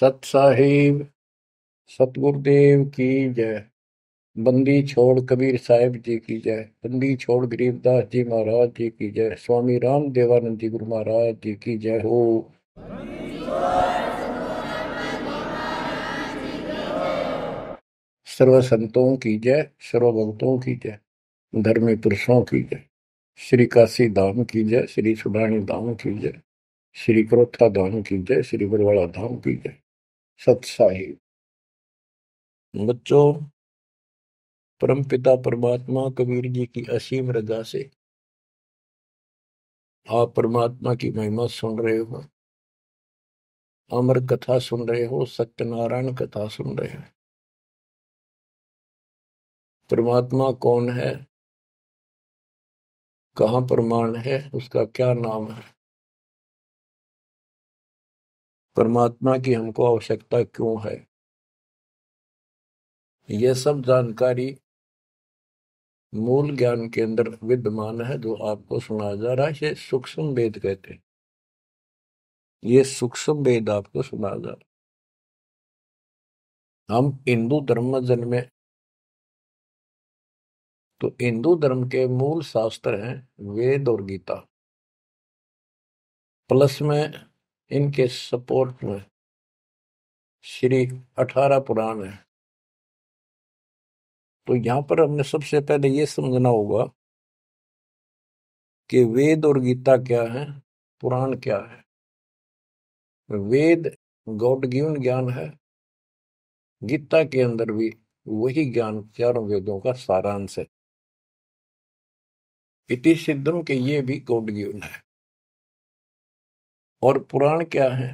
सत साहिब सतगुरुदेव की जय बंदी छोड़ कबीर साहिब जी की जय बंदी छोड़ गरीबदास जी महाराज जी की जय स्वामी राम देवानंद जी गुरु महाराज जी की जय हो सर्व संतों की जय सर्व भक्तों की जय धर्मी पुरुषों की जय श्री काशी धाम की जय श्री सुडानी धाम की जय श्री क्रोथा धाम की जय श्री बरवाड़ा धाम की जय सत्साही साहिब बच्चों परमपिता परमात्मा कबीर जी की असीम रजा से आप परमात्मा की महिमा सुन रहे हो अमर कथा सुन रहे हो सत्यनारायण कथा सुन रहे हो परमात्मा कौन है कहाँ प्रमाण है उसका क्या नाम है परमात्मा की हमको आवश्यकता क्यों है यह सब जानकारी मूल ज्ञान के अंदर विद्यमान है जो आपको सुनाया जा रहा है ये सूक्ष्म वेद कहते हैं ये सूक्ष्म वेद आपको सुनाया जा रहा हम हिंदू धर्म में जन्मे तो हिंदू धर्म के मूल शास्त्र हैं वेद और गीता प्लस में इनके सपोर्ट में श्री अठारह पुराण है तो यहाँ पर हमने सबसे पहले ये समझना होगा कि वेद और गीता क्या है पुराण क्या है वेद गॉड गिवन ज्ञान है गीता के अंदर भी वही ज्ञान चारों वेदों का सारांश है इति सिद्धम के ये भी गॉड गिवन है और पुराण क्या है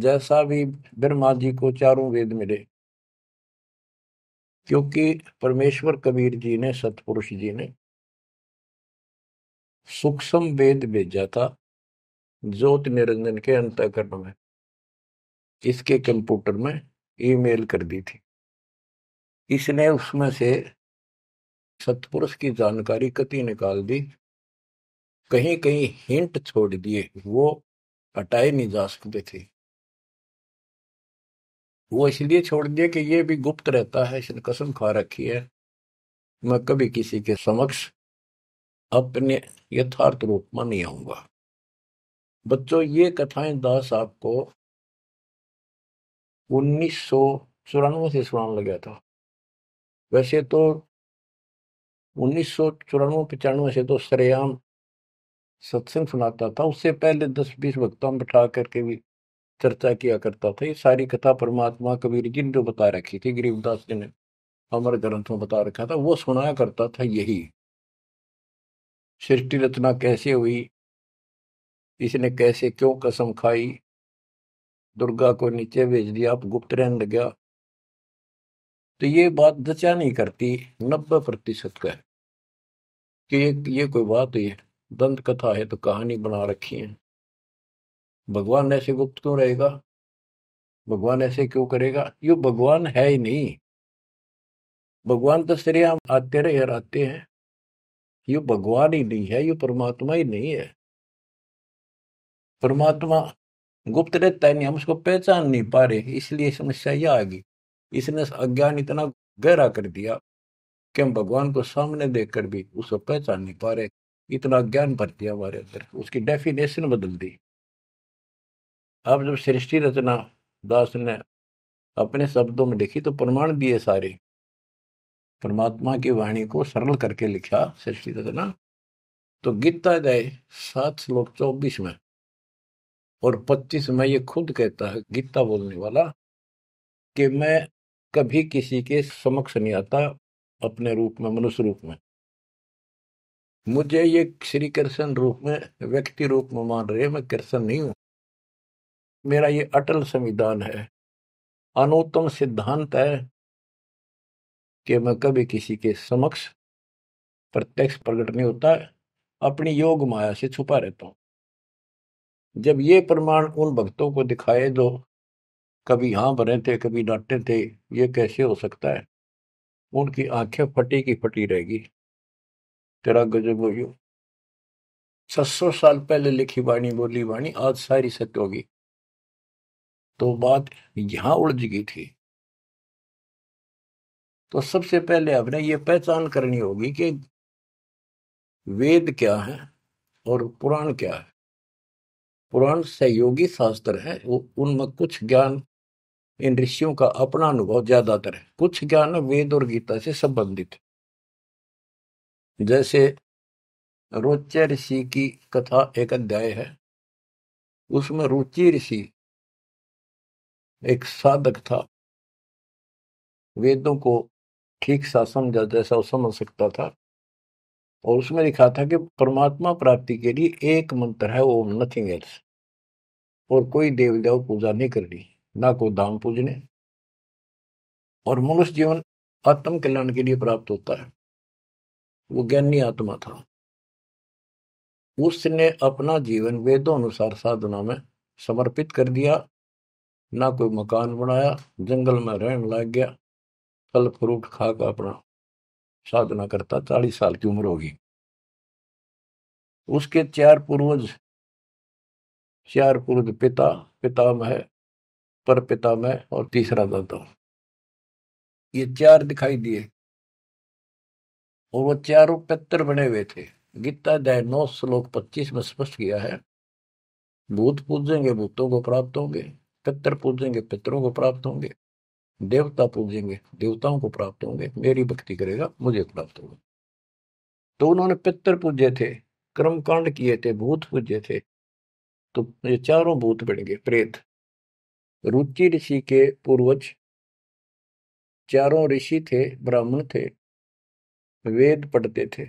जैसा भी ब्रह्मा जी को चारों वेद मिले क्योंकि परमेश्वर कबीर जी ने सतपुरुष जी ने सूक्ष्म वेद भेजा था ज्योत निरंजन के अंतकरण में इसके कंप्यूटर में ईमेल कर दी थी इसने उसमें से सतपुरुष की जानकारी कति निकाल दी कहीं कहीं हिंट छोड़ दिए वो हटाए नहीं जा सकते थे वो इसलिए छोड़ दिए कि ये भी गुप्त रहता है इसने कसम खा रखी है मैं कभी किसी के समक्ष अपने यथार्थ रूप में नहीं आऊंगा बच्चों ये कथाएं दास आपको उन्नीस सौ चौरानवे से सुनाने गया था वैसे तो उन्नीस सौ चौरानवे पचानवे से तो सरेआम सत्संग सुनाता था उससे पहले दस बीस भक्तों में बैठा करके भी चर्चा किया करता था ये सारी कथा परमात्मा कबीर जी ने जो बता रखी थी गरीबदास जी ने अमर ग्रंथ में बता रखा था वो सुनाया करता था यही सृष्टि रचना कैसे हुई इसने कैसे क्यों कसम खाई दुर्गा को नीचे भेज दिया आप गुप्त रहने लग्या तो ये बात दचा नहीं करती नब्बे प्रतिशत का कि ये ये कोई बात है दंत कथा है तो कहानी बना रखी है भगवान ऐसे गुप्त क्यों रहेगा भगवान ऐसे क्यों करेगा यो भगवान है ही नहीं भगवान तो श्रेयाम आते रहे आते हैं ये भगवान ही नहीं है यो परमात्मा ही नहीं है परमात्मा गुप्त रहता है नहीं हम उसको पहचान नहीं पा रहे इसलिए समस्या यह आ गई इसने अज्ञान इतना गहरा कर दिया कि हम भगवान को सामने देखकर भी उसको पहचान नहीं पा रहे इतना ज्ञान भर दिया हमारे अंदर उसकी डेफिनेशन बदल दी अब जब सृष्टि रचना दास ने अपने शब्दों में लिखी तो प्रमाण दिए सारे परमात्मा की वाणी को सरल करके लिखा सृष्टि रचना तो गीता गए सात श्लोक चौबीस में और पच्चीस में ये खुद कहता है गीता बोलने वाला कि मैं कभी किसी के समक्ष नहीं आता अपने रूप में मनुष्य रूप में मुझे ये श्री कृष्ण रूप में व्यक्ति रूप में मान रहे हैं, मैं कृष्ण नहीं हूं मेरा ये अटल संविधान है अनुत्तम सिद्धांत है कि मैं कभी किसी के समक्ष प्रत्यक्ष प्रकट नहीं होता अपनी योग माया से छुपा रहता हूं जब ये प्रमाण उन भक्तों को दिखाए जो कभी हाँ बने थे कभी डांटे थे ये कैसे हो सकता है उनकी आंखें फटी की फटी रहेगी तेरा गजब हो सत सौ साल पहले लिखी वाणी बोली वाणी आज सारी सत्य होगी तो बात यहां उलझ गई थी तो सबसे पहले हमने ये पहचान करनी होगी कि वेद क्या है और पुराण क्या है पुराण सहयोगी शास्त्र है उनमें कुछ ज्ञान इन ऋषियों का अपना अनुभव ज्यादातर है कुछ ज्ञान वेद और गीता से संबंधित है जैसे रोच्य ऋषि की कथा एक अध्याय है उसमें रुचि ऋषि एक साधक था वेदों को ठीक सा समझा जैसा समझ सकता था और उसमें लिखा था कि परमात्मा प्राप्ति के लिए एक मंत्र है ओम नथिंग एल्स और कोई देव देव पूजा नहीं करनी ना को दाम पूजने और मनुष्य जीवन आत्म कल्याण के लिए प्राप्त होता है वो ज्ञानी आत्मा था उसने अपना जीवन वेदों अनुसार साधना में समर्पित कर दिया ना कोई मकान बनाया जंगल में रहने लग गया फल फ्रूट खा कर अपना साधना करता चालीस साल की उम्र होगी उसके चार पूर्वज चार पूर्वज पिता पिता में पर पिता में और तीसरा दादा ये चार दिखाई दिए और वो चारों पत्र बने हुए थे गीता अध्याय नौ श्लोक पच्चीस में स्पष्ट किया है भूत पूजेंगे भूतों को प्राप्त होंगे पितर पूजेंगे पितरों को प्राप्त होंगे देवता पूजेंगे देवताओं को प्राप्त होंगे मेरी भक्ति करेगा मुझे प्राप्त होगा तो उन्होंने पितर पूजे थे कर्म कांड किए थे भूत पूजे थे तो ये चारों भूत बनेंगे प्रेत रुचि ऋषि के पूर्वज चारों ऋषि थे ब्राह्मण थे वेद पढ़ते थे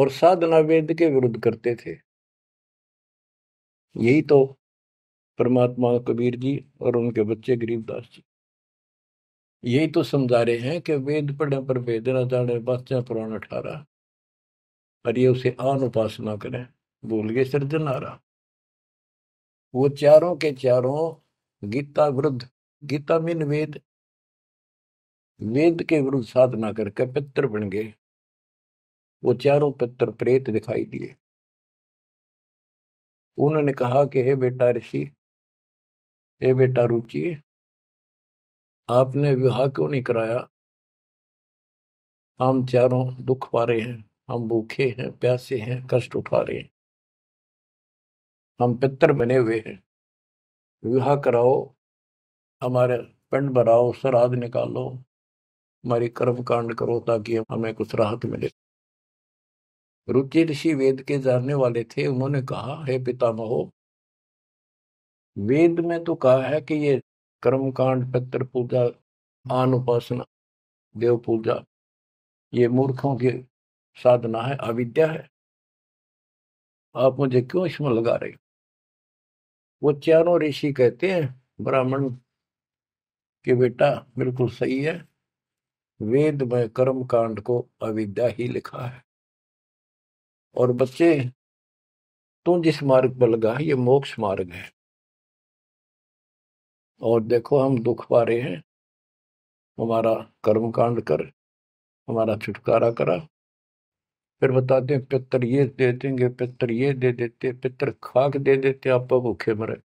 और साधना वेद के विरुद्ध करते थे यही तो परमात्मा कबीर जी और उनके बच्चे गरीबदास जी यही तो समझा रहे हैं कि वेद पढ़ने पर वेद न जाने बादशाह पुराण अठारह और ये उसे आन उपासना करें भूल गए सृजन आ रहा वो चारों के चारों गीता विरुद्ध गीता मिन वेद वेद के विरुद्ध साधना करके पित्र बन गए वो चारों पितर प्रेत दिखाई दिए उन्होंने कहा कि हे बेटा ऋषि हे बेटा रुचि आपने विवाह क्यों नहीं कराया हम चारों दुख पा रहे हैं हम भूखे हैं प्यासे हैं कष्ट उठा रहे हैं हम पितर बने हुए हैं विवाह कराओ हमारे पिंड बनाओ श्राद्ध निकालो हमारी कर्म कांड करो ताकि हमें कुछ राहत मिले रुचि ऋषि वेद के जानने वाले थे उन्होंने कहा हे पितामहो वेद में तो कहा है कि ये कर्म कांड पत्र पूजा आन उपासना देव पूजा ये मूर्खों की साधना है अविद्या है आप मुझे क्यों इसमें लगा रहे वो चारों ऋषि कहते हैं ब्राह्मण के बेटा बिल्कुल सही है वेद में कर्म कांड को अविद्या ही लिखा है और बच्चे तू जिस मार्ग पर लगा है ये मोक्ष मार्ग है और देखो हम दुख पा रहे हैं हमारा कर्म कांड कर हमारा छुटकारा करा फिर बताते हैं पितर ये दे देंगे पितर ये दे देते पितर खाक दे देते आप भूखे मरे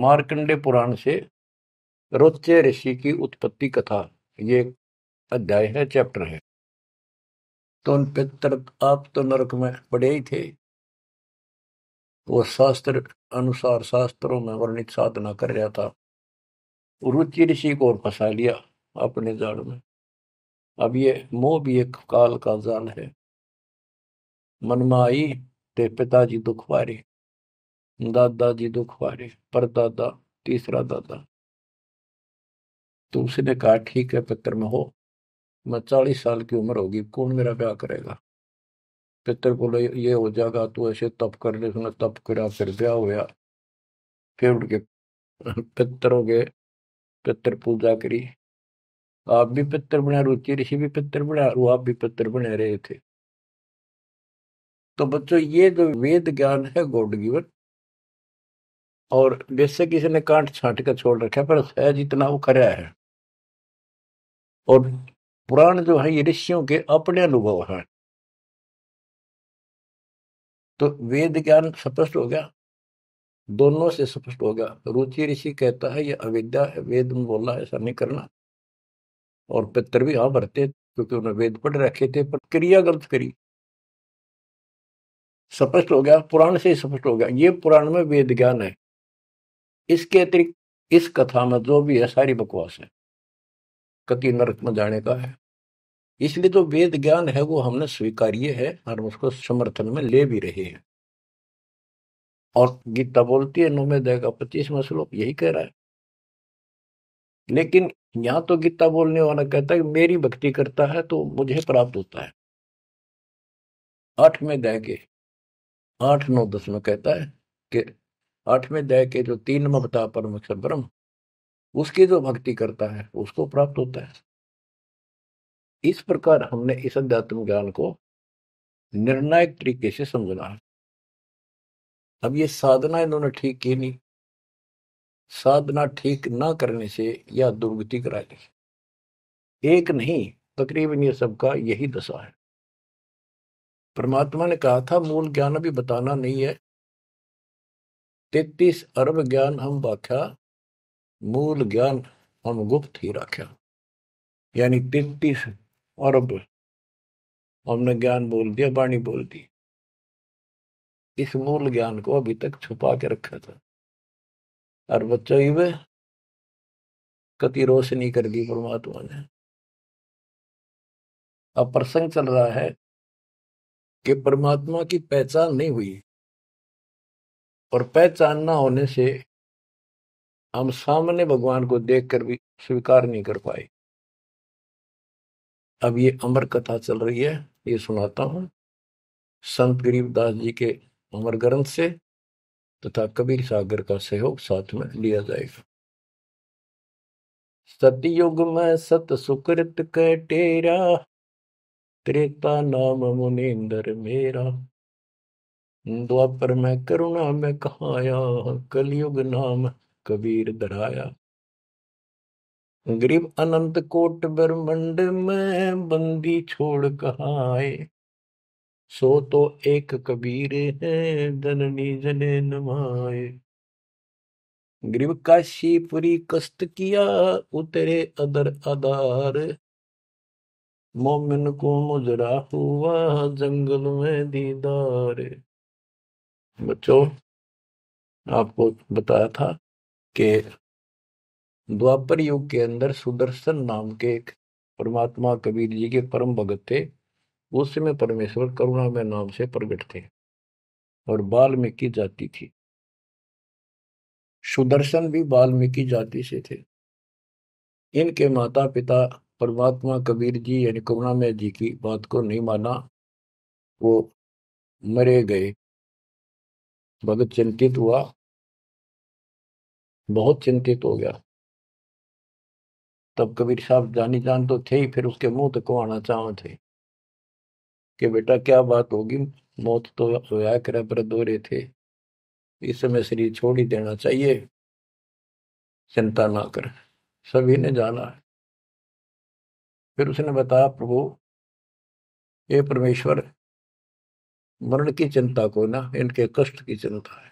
मारकंडे पुराण से रोचे ऋषि की उत्पत्ति कथा ये अध्याय है चैप्टर है तो उन पितर आप तो नरक में पड़े ही थे वो शास्त्र अनुसार शास्त्रों में वर्णित साधना कर रहा था रुचि ऋषि को और फंसा लिया अपने जाल में अब ये मोह भी एक काल का जाल है मन में आई ते पिताजी दुख पारे दादाजी दुख पारे दादा तीसरा दादा तो उसने कहा ठीक है पितर में हो मैं चालीस साल की उम्र होगी कौन मेरा ब्याह करेगा पितर बोले ये हो जाएगा तू ऐसे तप कर ले उसने तप करा फिर ब्याह हुआ फिर उठ के पितर पूजा करी आप भी पितर बना रुचि ऋषि भी पितर बना रू आप भी पितर बने रहे थे तो बच्चों ये जो वेद ज्ञान है गोड गिवन और वैसे किसी ने कांट छाट कर छोड़ रखा पर है जितना वो खरा है और पुराण जो है ये ऋषियों के अपने अनुभव हैं तो वेद ज्ञान स्पष्ट हो गया दोनों से स्पष्ट हो गया रुचि ऋषि कहता है ये अविद्या है वेद में बोला ऐसा नहीं करना और पितर भी हाँ भरते क्योंकि उन्हें वेद पढ़ रखे थे पर क्रिया गलत करी स्पष्ट हो गया पुराण से ही स्पष्ट हो गया ये पुराण में वेद ज्ञान है इसके अतिरिक्त इस कथा में जो भी है सारी बकवास है कति नरक में जाने का है इसलिए जो तो वेद ज्ञान है वो हमने स्वीकार्य है और उसको समर्थन में ले भी रहे हैं और गीता बोलती है नौमे देगा पच्चीसवा श्लोक यही कह रहा है लेकिन यहाँ तो गीता बोलने वाला कहता है कि मेरी भक्ति करता है तो मुझे प्राप्त होता है आठवें दया के आठ नौ दस में कहता है कि आठवें दया के जो तीन ममता परम ब्रह्म उसकी जो भक्ति करता है उसको प्राप्त होता है इस प्रकार हमने इस अध्यात्म ज्ञान को निर्णायक तरीके से समझना है अब ये साधना इन्होंने ठीक की नहीं साधना ठीक ना करने से या दुर्गति करा ली एक नहीं तकरीबन ये सबका यही दशा है परमात्मा ने कहा था मूल ज्ञान अभी बताना नहीं है तेतीस अरब ज्ञान हम व्याख्या मूल ज्ञान हम गुप्त ही रखे यानी तैतीस अरब हमने ज्ञान बोल दिया वाणी बोल दी इस मूल ज्ञान को अभी तक छुपा के रखा था और बच्चों वे कति रोशनी कर दी परमात्मा ने अब प्रसंग चल रहा है कि परमात्मा की पहचान नहीं हुई और पहचान ना होने से हम सामने भगवान को देखकर भी स्वीकार नहीं कर पाए अब ये अमर कथा चल रही है ये सुनाता हूं संत गरीबदास जी के अमर ग्रंथ से तथा कबीर सागर का सहयोग साथ में लिया जाएगा सतयुग में सत सुकृत कटेरा त्रेता नाम मुनिंदर मेरा द्वापर में करुणा में कहाया कलयुग नाम कबीर डराया गरीब अनंत कोट ब्रह्मंड में बंदी छोड़ कहा आए सो तो एक कबीर है जननी जने नमाए गरीब काशी पुरी कष्ट किया उतरे अदर आधार मोमिन को मुजरा हुआ जंगल में दीदार बच्चों आपको बताया था के द्वापर युग के अंदर सुदर्शन नाम के एक परमात्मा कबीर जी के परम भगत थे उस समय परमेश्वर करुणामय नाम से प्रकट थे और बाल्मीकि जाति थी सुदर्शन भी बाल्मीकि जाति से थे इनके माता पिता परमात्मा कबीर जी यानी करुणामय जी की बात को नहीं माना वो मरे गए भगत चिंतित हुआ बहुत चिंतित हो गया तब कबीर साहब जानी जान तो थे ही फिर उसके मुंह तक आना चाह थे कि बेटा क्या बात होगी मौत तो होया करे दो रहे थे इस समय शरीर छोड़ ही देना चाहिए चिंता ना कर सभी ने जाना है फिर उसने बताया प्रभु ये परमेश्वर मरण की चिंता को ना इनके कष्ट की चिंता है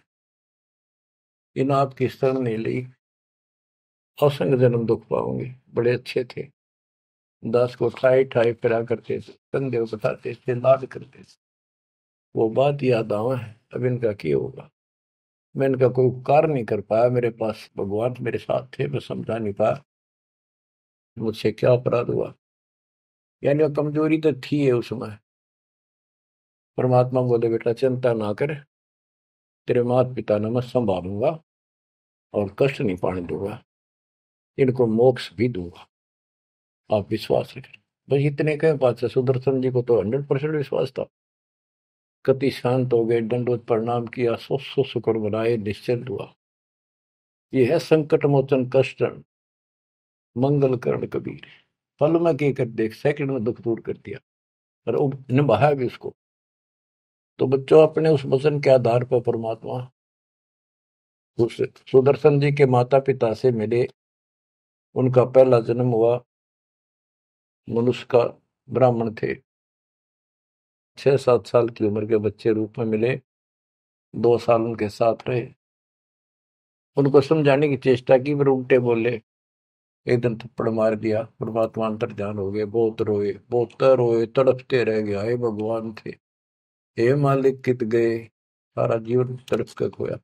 इनाब की शरण नहीं ली असंग जन्म दुख पाओगे बड़े अच्छे थे दास को ठाए ठाए फिरा करते थे कंधे बताते थे लाड करते थे वो बात याद आवा है अब इनका क्या होगा मैं इनका कोई उपकार नहीं कर पाया मेरे पास भगवान मेरे साथ थे मैं समझा नहीं पाया मुझसे क्या अपराध हुआ यानी वो कमजोरी तो थी है उसमें परमात्मा बोले बेटा चिंता ना कर तेरे माता पिता ने मैं संभालूंगा और कष्ट नहीं पाने दूंगा इनको मोक्ष भी दूंगा आप विश्वास रखें बस इतने कह बादशाह सुदर्शन जी को तो हंड्रेड परसेंट विश्वास था कति शांत हो गए दंडोत प्रणाम किया सो सो शुक्र बनाए निश्चल हुआ यह है संकट मोचन कष्ट मंगल करण कबीर फल में के कर देख सेकंड में दुख दूर कर दिया और निभाया भी उसको तो बच्चों अपने उस वचन के आधार पर परमात्मा उस सुदर्शन जी के माता पिता से मिले उनका पहला जन्म हुआ मनुष्य का ब्राह्मण थे छह सात साल की उम्र के बच्चे रूप में मिले दो साल उनके साथ रहे उनको समझाने की चेष्टा की पर उल्टे बोले एक दिन थप्पड़ मार दिया परमात्मा अंतर ध्यान हो गए बहुत रोए बहुत रोए तड़पते रह गया हे भगवान थे हे मालिक कित गए सारा जीवन तड़प कर खोया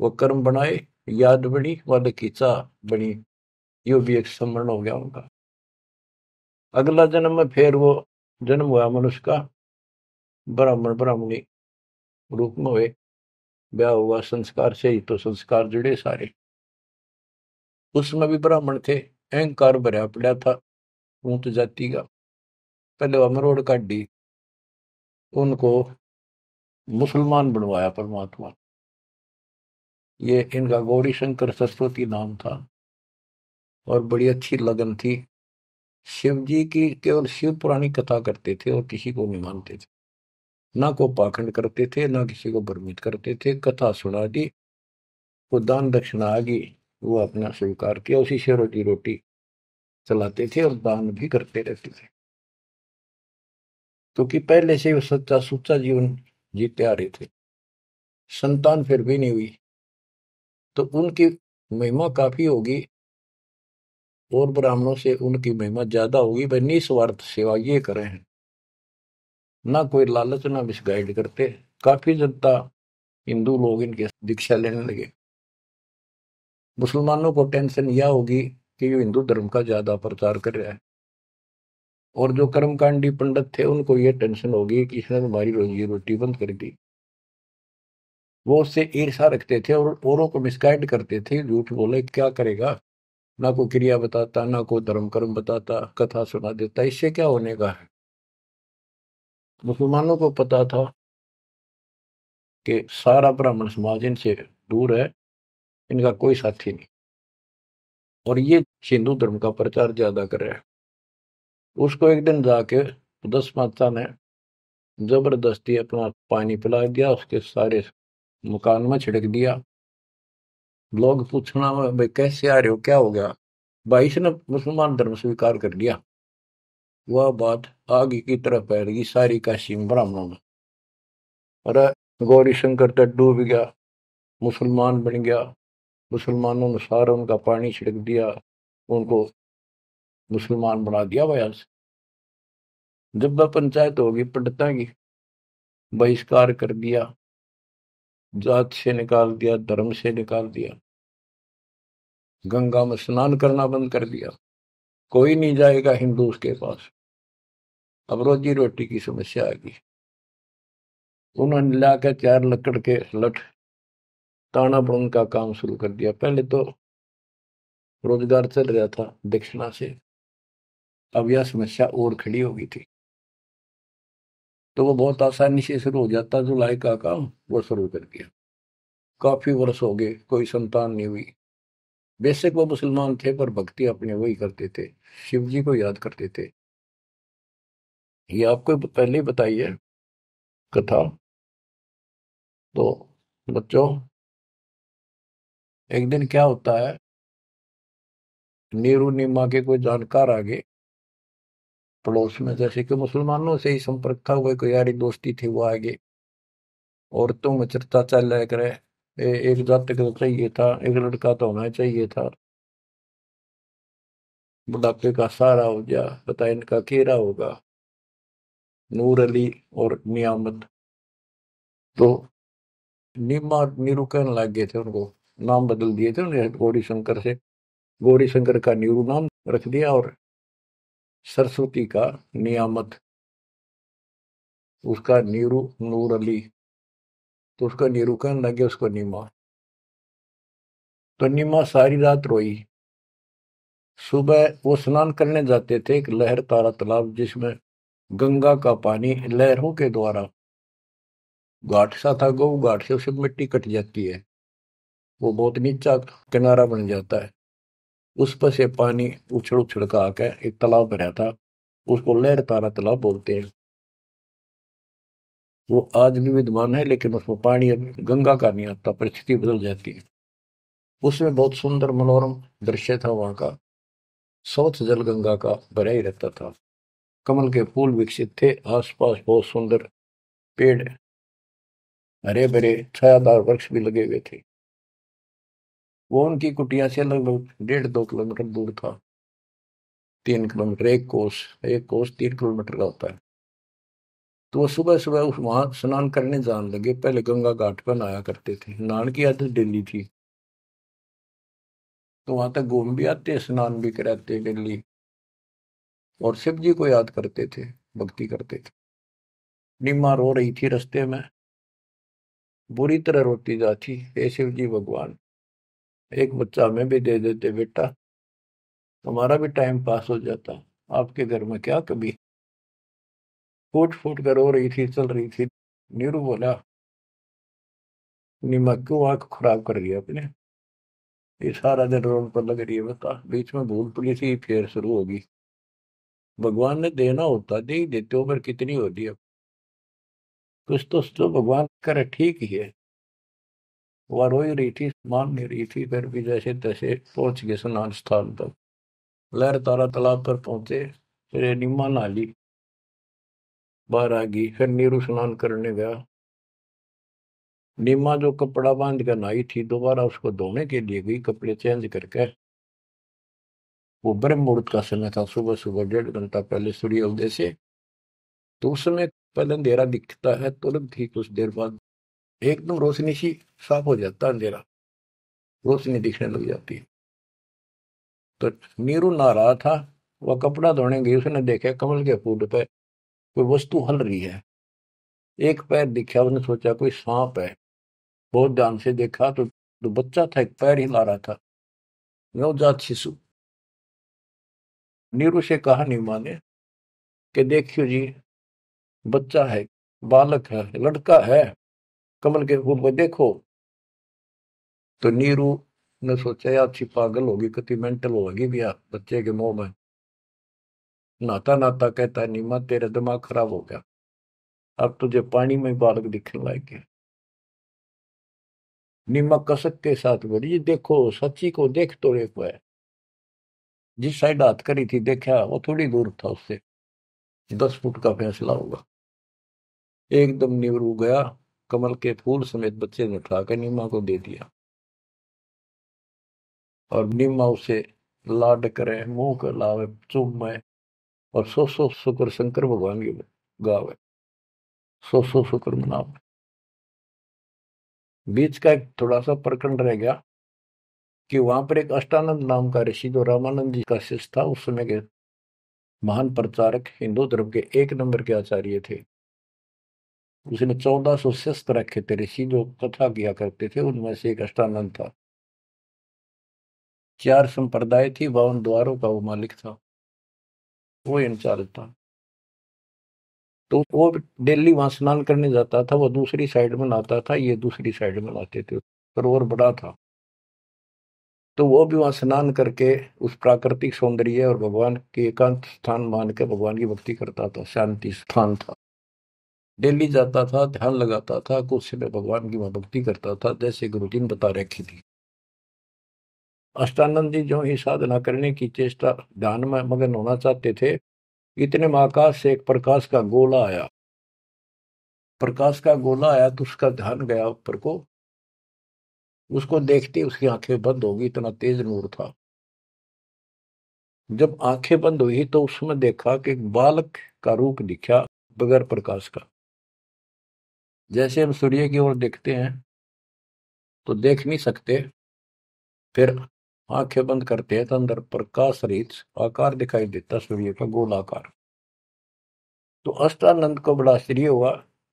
वो कर्म बनाए याद बनी वाले कीचा बनी यो भी एक स्मरण हो गया उनका अगला जन्म में फिर वो जन्म हुआ मनुष्य का ब्राह्मण ब्राह्मणी रूप में हुए ब्याह हुआ संस्कार से ही तो संस्कार जुड़े सारे उसमें भी ब्राह्मण थे अहंकार भरा पड़ा था ऊंच जाति का पहले अमरोड का डी उनको मुसलमान बनवाया परमात्मा ये इनका गौरी शंकर सरस्वती नाम था और बड़ी अच्छी लगन थी शिव जी की केवल शिव पुरानी कथा करते थे और किसी को नहीं मानते थे ना को पाखंड करते थे ना किसी को भ्रमित करते थे कथा सुना दी वो दान दक्षिणा आ गई वो अपना स्वीकार किया उसी से रोटी रोटी चलाते थे और दान भी करते रहते थे क्योंकि पहले से वो सच्चा सुच्चा जीवन जीते आ रहे थे संतान फिर भी नहीं हुई तो उनकी महिमा काफी होगी और ब्राह्मणों से उनकी महिमा ज्यादा होगी भाई निस्वार्थ सेवा ये करे हैं ना कोई लालच ना मिसगाइड करते काफी जनता हिंदू लोग इनके दीक्षा लेने लगे मुसलमानों को टेंशन यह होगी कि ये हिंदू धर्म का ज्यादा प्रचार कर रहा है और जो कर्मकांडी पंडित थे उनको ये टेंशन होगी कि इसने हमारी रोजी रोटी बंद कर दी वो उससे ईर्षा रखते थे और औरों को मिसगाइड करते थे झूठ बोले क्या करेगा ना को क्रिया बताता ना को धर्म कर्म बताता कथा सुना देता इससे क्या होने का है मुसलमानों को पता था कि सारा ब्राह्मण समाज इनसे दूर है इनका कोई साथी नहीं और ये हिंदू धर्म का प्रचार ज्यादा कर रहा है उसको एक दिन जाके दस माता ने जबरदस्ती अपना पानी पिला दिया उसके सारे मकान में छिड़क दिया लोग पूछना भाई कैसे आ रहे हो क्या हो गया भाई ने मुसलमान धर्म स्वीकार कर लिया वह बात आगे की तरफ फैल गई सारी काशी में ब्राह्मणों में अरे गौरी शंकर तक तो डूब गया मुसलमान बन गया मुसलमानों ने सारा उनका पानी छिड़क दिया उनको मुसलमान बना दिया बयान से जब वह पंचायत होगी पंडित की बहिष्कार कर दिया जात से निकाल दिया धर्म से निकाल दिया गंगा में स्नान करना बंद कर दिया कोई नहीं जाएगा हिंदू उसके पास अब रोजी रोटी की समस्या आ गई उन्होंने ला चार लकड़ के लठ ताना बुन का काम शुरू कर दिया पहले तो रोजगार चल रहा था दक्षिणा से अब यह समस्या और खड़ी हो गई थी तो वो बहुत आसानी से शुरू हो जाता जुलाई तो का काम वो शुरू कर दिया काफी वर्ष हो गए कोई संतान नहीं हुई बेशक वो मुसलमान थे पर भक्ति अपने वही करते थे शिव जी को याद करते थे ये आपको पहले ही बताइए कथा तो बच्चों एक दिन क्या होता है नीरू नीमा के कोई जानकार आ गए पड़ोस में जैसे कि मुसलमानों से ही संपर्क था वो एक यारी दोस्ती थी वो आगे औरतों में चर्चा चल रहा करे एक जातक चाहिए था एक लड़का तो होना चाहिए था बुढ़ापे का सारा हो गया पता इनका केरा होगा नूर अली और नियामत तो नीमा नीरू कहने लग गए थे उनको नाम बदल दिए थे उन्हें गौरी शंकर से गौरी शंकर का नीरू नाम रख दिया और सरस्वती का नियामत उसका नीरू नूर अली तो उसका नीरू कहने लगे उसको नीमा तो नीमा सारी रात रोई सुबह वो स्नान करने जाते थे एक लहर तारा तालाब जिसमें गंगा का पानी लहरों के द्वारा घाट सा था गौ घाट से उसे मिट्टी कट जाती है वो बहुत नीचा किनारा बन जाता है उस पर से पानी उछड़ उछड़ का आकर एक तालाब भरा था उसको लहर तारा तालाब बोलते हैं वो आज भी विद्यमान है लेकिन उसमें पानी अभी गंगा का नहीं आता परिस्थिति बदल जाती है उसमें बहुत सुंदर मनोरम दृश्य था वहाँ का सौथ जल गंगा का भरा ही रहता था कमल के फूल विकसित थे आसपास बहुत सुंदर पेड़ हरे भरे छायादार वृक्ष भी लगे हुए थे वो उनकी कुटिया से लगभग डेढ़ दो किलोमीटर दूर था तीन किलोमीटर एक कोस एक कोस तीन किलोमीटर का होता है तो वो सुबह सुबह उस वहां स्नान करने जान लगे पहले गंगा घाट पर नहाया करते थे नान की आदत डेली थी तो वहां तक घूम भी आते स्नान भी कराते डेली और शिव जी को याद करते थे भक्ति करते थे नीमा रो रही थी रास्ते में बुरी तरह रोती जाती हे शिव जी भगवान एक बच्चा हमें भी दे देते बेटा हमारा भी टाइम पास हो जाता आपके घर में क्या कभी फूट फूट कर रो रही थी चल रही थी नीरू बोला नीमक क्यों आंख खराब कर रही है अपने ये सारा दिन रोड पर लग रही है बता बीच में भूल पड़ी तो थी फिर शुरू होगी भगवान ने देना होता दे ही देते हो पर कितनी होती है कुछ तो, तो भगवान करे ठीक ही है वह रोई रही थी मान नहीं रही थी फिर भी जैसे तैसे पहुंच गए स्नान स्थान तक लहर तारा तालाब पर पहुंचे फिर निमा नाली बाहर आ गई फिर नीरू स्नान करने गया निमा जो कपड़ा बांध कर नहाई थी दोबारा उसको धोने के लिए गई कपड़े चेंज करके वो ब्रह्म मुहूर्त का समय था सुबह सुबह डेढ़ घंटा पहले सूर्य उदय से तो उस समय पहले अंधेरा दिखता है तुरंत ही कुछ देर बाद एकदम रोशनी सी साफ हो जाता अंधेरा रोशनी दिखने लग जाती तो नीरू ना रहा था वह कपड़ा धोने गई उसने देखा कमल के फूल पे कोई वस्तु हल रही है एक पैर दिखा उसने सोचा कोई सांप है बहुत ध्यान से देखा तो, तो बच्चा था एक पैर हिला रहा था नवजात शिशु नीरू से कहा नहीं माने कि देखियो जी बच्चा है बालक है लड़का है कमल के फूल को देखो तो नीरू ने सोचा यार अच्छी पागल होगी कति मेंटल होगी भी यार बच्चे के मुंह में नाता नाता कहता है नीमा तेरा दिमाग खराब हो गया अब तुझे पानी में बालक दिखने लग गया नीमा कसक के साथ बोली जी देखो सच्ची को देख तो एक है जिस साइड हाथ करी थी देखा वो थोड़ी दूर था उससे दस फुट का फैसला होगा एकदम निवरू गया कमल के फूल समेत बच्चे ने उठाकर नीमा को दे दिया और नीमा उसे लाड करे मुंह कर लावे चुमे और सो सो शुक्र शंकर भगवान के गावे सो सो शुक्र मनावे बीच का एक थोड़ा सा प्रकरण रह गया कि वहां पर एक अष्टानंद नाम का ऋषि जो रामानंद जी का शिष्य था उस समय के महान प्रचारक हिंदू धर्म के एक नंबर के आचार्य थे उसने चौदह सौ शस्त्र रखे थे ऋषि जो कथा किया करते थे उनमें से एक अष्टानंद था चार संप्रदाय थी बावन द्वारों का वो मालिक था वो इंचार्ज था तो वो डेली वहां स्नान करने जाता था वो दूसरी साइड में लाता था ये दूसरी साइड में आते थे और बड़ा था तो वो भी वहां स्नान करके उस प्राकृतिक सौंदर्य और भगवान के एकांत स्थान मान के भगवान की भक्ति करता था शांति स्थान था डेली जाता था ध्यान लगाता था कुर्सी में भगवान की भक्ति करता था जैसे गुरु जी ने बता रखी थी अष्टानंद जी जो ही साधना करने की चेष्टा ध्यान में मगन होना चाहते थे इतने में आकाश से एक प्रकाश का गोला आया प्रकाश का गोला आया तो उसका ध्यान गया ऊपर को उसको देखते उसकी आंखें बंद होगी इतना तेज नूर था जब आंखें बंद हुई तो उसमें देखा कि बालक का रूप दिखा बगैर प्रकाश का जैसे हम सूर्य की ओर देखते हैं तो देख नहीं सकते फिर आंखें बंद करते हैं तो अंदर प्रकाश रहित आकार दिखाई देता सूर्य का गोल आकार तो अष्टानंद को बड़ा आश्चर्य हुआ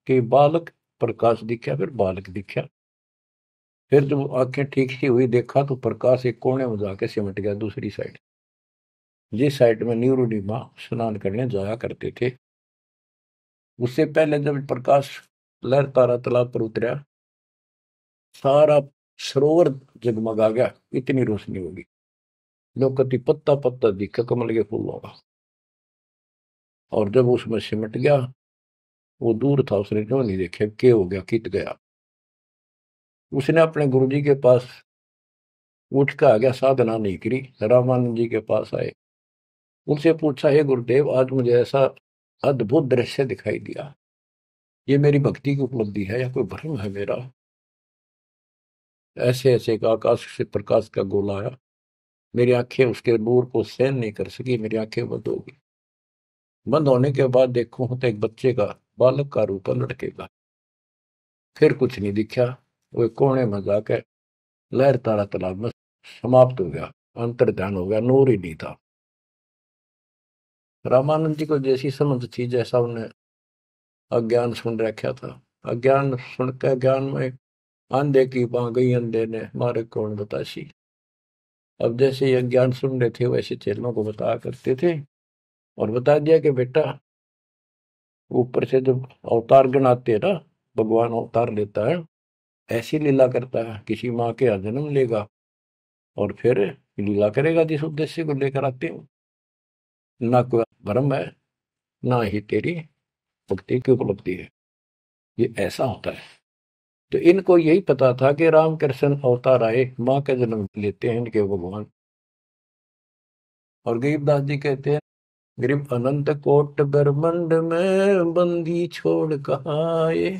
कि बालक प्रकाश दिखा फिर बालक दिखा फिर जब आंखें ठीक सी हुई देखा तो प्रकाश एक कोने में जाके सिमट गया दूसरी साइड जिस साइड में न्यूरोडिमा स्नान करने जाया करते थे उससे पहले जब प्रकाश लहर तारा तालाब पर उतरिया सारा सरोवर जगमगा गया इतनी रोशनी होगी जो कति पत्ता पत्ता दिखा कमल के फूलों का और जब उसमें सिमट गया वो दूर था उसने जो नहीं देखे के हो गया कित गया उसने अपने गुरु जी के पास उठ कर आ गया साधना नहीं करी रामानंद जी के पास आए उनसे पूछा हे गुरुदेव आज मुझे ऐसा अद्भुत दृश्य दिखाई दिया ये मेरी भक्ति की उपलब्धि है या कोई भ्रम है मेरा ऐसे ऐसे एक आकाश से प्रकाश का गोला आया मेरी आंखें उसके नूर को सहन नहीं कर सकी मेरी आंखें बंद हो गई बंद होने के बाद देखो तो एक बच्चे का बालक का रूप लड़के का फिर कुछ नहीं दिखा वो एक कोने में जाकर लहर तारा तालाब में समाप्त हो गया अंतर ध्यान हो गया नूर ही नहीं था रामानंद जी को जैसी समझ थी जैसा उन्हें अज्ञान सुन रखा था अज्ञान सुन के ज्ञान में आंधे की पा गई अंधे ने मारे कौन बताशी अब जैसे ये अज्ञान सुन रहे थे वैसे चेलों को बता करते थे और बता दिया कि बेटा ऊपर से जब अवतार गणाते है ना भगवान अवतार लेता है ऐसी लीला करता है किसी माँ के यहाँ जन्म लेगा और फिर लीला करेगा जिस उद्देश्य को लेकर आते हो ना कोई भ्रम है ना ही तेरी भक्ति की उपलब्धि है ये ऐसा होता है तो इनको यही पता था कि कृष्ण अवतार आए माँ का जन्म लेते हैं इनके भगवान और गरीबदास जी कहते हैं गरीब अनंत कोट ब्रह्मंड में बंदी छोड़ कहा आए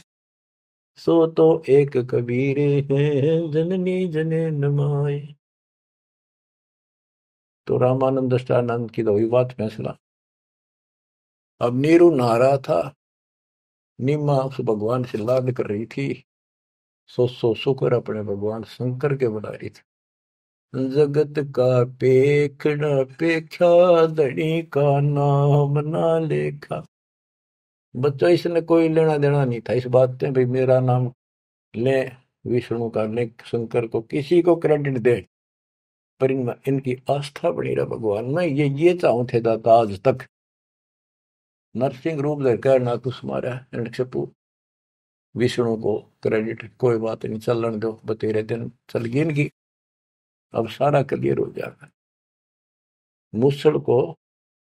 सो तो एक कबीरे हैं जननी जने नमाए तो रामानंद अष्टानंद की दो तो बात फैसला अब नीरू नहा था नीमा उस भगवान से लाद कर रही थी सो सो शुक्र अपने भगवान शंकर के बना रही थी जगत का पेखड़ा पेखा दड़ी का नाम ना लेखा बच्चों इसने कोई लेना देना नहीं था इस बात में भाई मेरा नाम ले विष्णु का ले शंकर को किसी को क्रेडिट दे पर इनकी आस्था बनी रहा भगवान में ये ये चाहूं थे दादा आज तक नरसिंह रूप धरकर ना कुछ मारा हिरण्यक्षपु विष्णु को क्रेडिट कोई बात नहीं चलन दो बतेरे दिन चल गए इनकी अब सारा क्लियर हो जाएगा मुसल को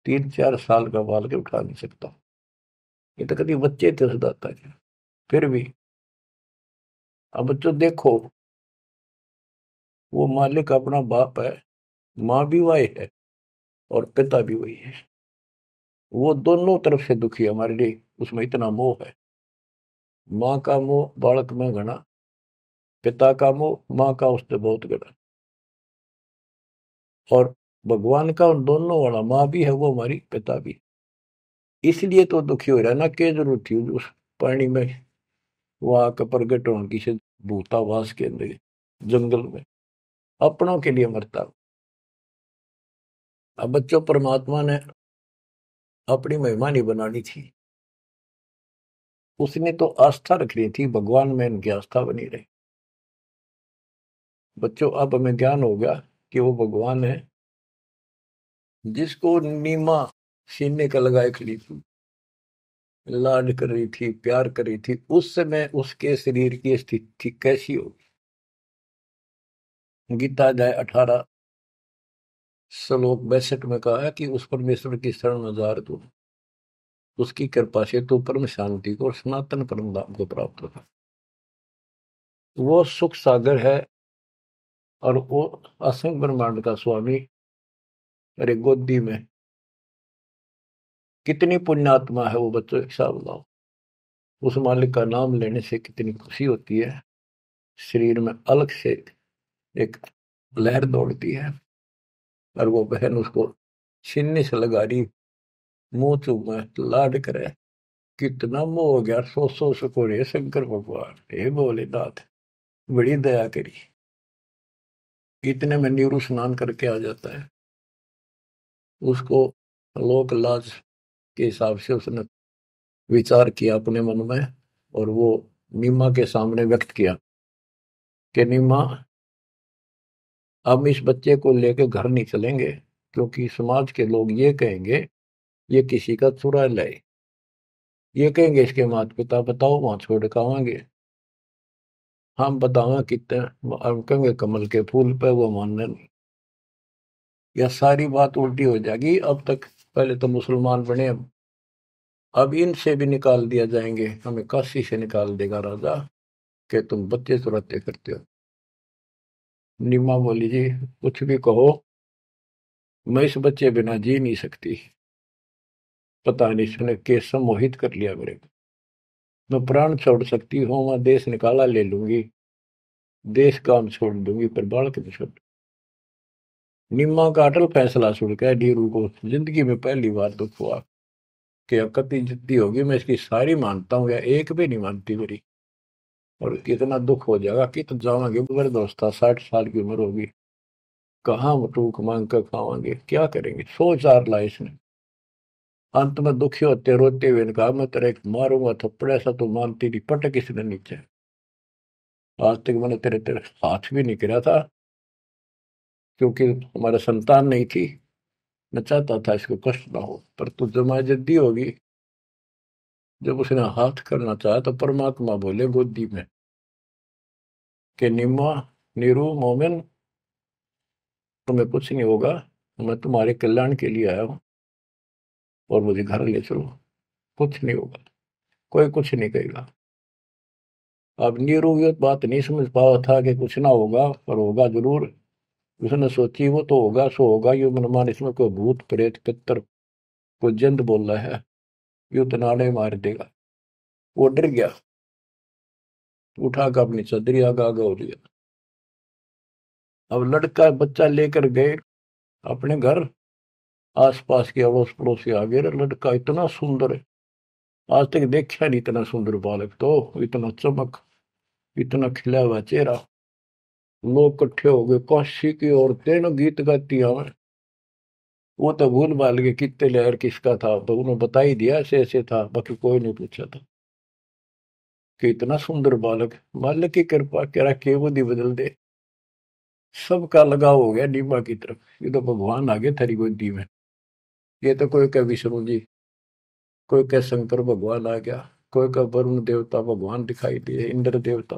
तीन चार साल का बाल के उठा नहीं सकता ये तो कभी बच्चे थे दाता जी फिर भी अब बच्चों तो देखो वो मालिक अपना बाप है माँ भी वही है और पिता भी वही है वो दोनों तरफ से दुखी है हमारे लिए उसमें इतना मोह है माँ का मोह बालक में घना पिता का मोह माँ का उससे बहुत गणा और भगवान का उन दोनों वाला माँ भी है वो हमारी पिता भी इसलिए तो दुखी हो रहा है ना क्या जरूरत थी उस पानी में वो आकर प्रगट हो किसी भूतावास के अंदर जंगल में अपनों के लिए मरता अब बच्चों परमात्मा ने अपनी महिमा नहीं बनानी थी उसने तो आस्था रखनी थी भगवान में इनकी आस्था बनी रही बच्चों अब हमें ज्ञान हो गया कि वो भगवान है जिसको नीमा सीने का लगाए खड़ी थी लाड कर रही थी प्यार कर रही थी उस समय उसके शरीर की स्थिति कैसी होगी गीता जाए अठारह श्लोक बैसठ में कहा है कि उस परमेश्वर की शरण हजार को उसकी कृपा से तो परम शांति को और सनातन परम धाम को प्राप्त होता वो सुख सागर है और वो असंग ब्रह्मांड का स्वामी अरे गोदी में कितनी पुण्यात्मा है वो बच्चों एक साल लाओ उस मालिक का नाम लेने से कितनी खुशी होती है शरीर में अलग से एक लहर दौड़ती है और वो बहन उसको छीनने से लगा रही मुंह चुम तो लाड करे कितना मोह हो गया सो सो सको रे शंकर भगवान हे भोलेनाथ बड़ी दया करी इतने में नीरु स्नान करके आ जाता है उसको लोक लाज के हिसाब से उसने विचार किया अपने मन में और वो नीमा के सामने व्यक्त किया कि नीमा हम इस बच्चे को लेकर घर नहीं चलेंगे क्योंकि समाज के लोग ये कहेंगे ये किसी का चुरा लाए ये कहेंगे इसके माता पिता बताओ वहां छोड़ आएंगे हम बतावा कितने हम कहेंगे कमल के फूल पे वो मानने नहीं यह सारी बात उल्टी हो जाएगी अब तक पहले तो मुसलमान बने अब अब इनसे भी निकाल दिया जाएंगे हमें काशी से निकाल देगा राजा कि तुम बच्चे चुराते करते हो नीमा बोली जी कुछ भी कहो मैं इस बच्चे बिना जी नहीं सकती पता नहीं इसने केस मोहित कर लिया मेरे को मैं प्राण छोड़ सकती हूँ मैं देश निकाला ले लूंगी देश काम छोड़ दूंगी पर बालक नहीं छोड़ निम्मा का अटल फैसला सुनकर डीरू को जिंदगी में पहली बार दुख हुआ कि अकती जिद्दी होगी मैं इसकी सारी मानता हूँ या एक भी नहीं मानती मेरी और कितना दुख हो जाएगा कि तो जावांगे उम्र दोस्ता साठ साल की उम्र होगी कहाँ टूक मांग कर खावांगे क्या करेंगे सोच आर ला इसने अंत में दुखी होते रोते हुए ने कहा मैं तेरे मारूंगा थप्पड़ ऐसा तो मानती नहीं पटक इसने नीचे आज तक मैंने तेरे तेरे हाथ भी नहीं गिरा था क्योंकि हमारा संतान नहीं थी मैं चाहता था इसको कष्ट ना हो पर तू जमाजद्दी होगी जब उसने हाथ करना चाहा तो परमात्मा बोले गोदी में कि निम्मा निरु मोमिन तुम्हें कुछ नहीं होगा मैं तुम्हारे कल्याण के लिए आया हूं और मुझे घर ले चलो कुछ नहीं होगा कोई कुछ नहीं कहेगा अब नीरू ये बात नहीं समझ पाया था कि कुछ ना होगा पर होगा जरूर उसने सोची वो तो होगा सो होगा ये मनमान इसमें कोई भूत प्रेत पितर कोई जिंद बोल रहा है यू तनाड़े तो मार देगा वो डर गया उठाकर अपनी सदरिया का आगे हो लिया अब लड़का बच्चा लेकर गए अपने घर आसपास के अड़ोस पड़ोस आ गए लड़का इतना सुंदर है आज तक देखा नहीं इतना सुंदर बालक तो इतना चमक इतना खिला हुआ चेहरा लोग कट्ठे हो गए काशी की और तेन गीत गाती हमें वो तो भूल भाल के कितने लहर किसका था तो उन्होंने बता ही दिया ऐसे ऐसे था बाकी कोई नहीं पूछा था कि इतना सुंदर बालक मालिक की कृपा करा के वो दी बदल दे सबका लगाव हो गया डीमा की तरफ ये तो भगवान आ गए थरी गोदी में ये तो कोई कह विष्णु जी कोई कह शंकर भगवान आ गया कोई कह वरुण देवता भगवान दिखाई दिए इंद्र देवता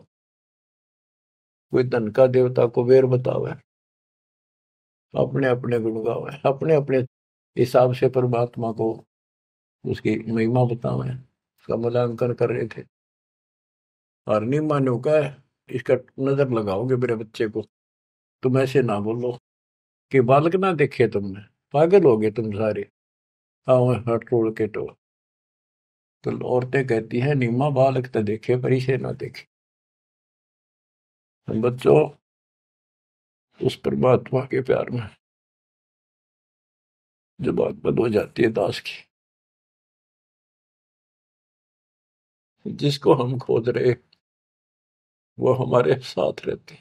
कोई धन का देवता कुबेर बतावे अपने अपने गुणगाव है अपने अपने हिसाब से परमात्मा को उसकी महिमा बतावे उसका मूल्यांकन कर रहे थे और नहीं का इसका नजर लगाओगे मेरे बच्चे को तुम ऐसे ना बोलो कि बालक ना देखे तुमने पागल हो गए तुम सारे आओ हट रोल के तो तो औरतें कहती हैं नीमा बालक तो देखे पर इसे ना देखे बच्चों उस परमात्मा के प्यार में जब बात बंद हो जाती है दास की जिसको हम खोज रहे वो हमारे साथ रहते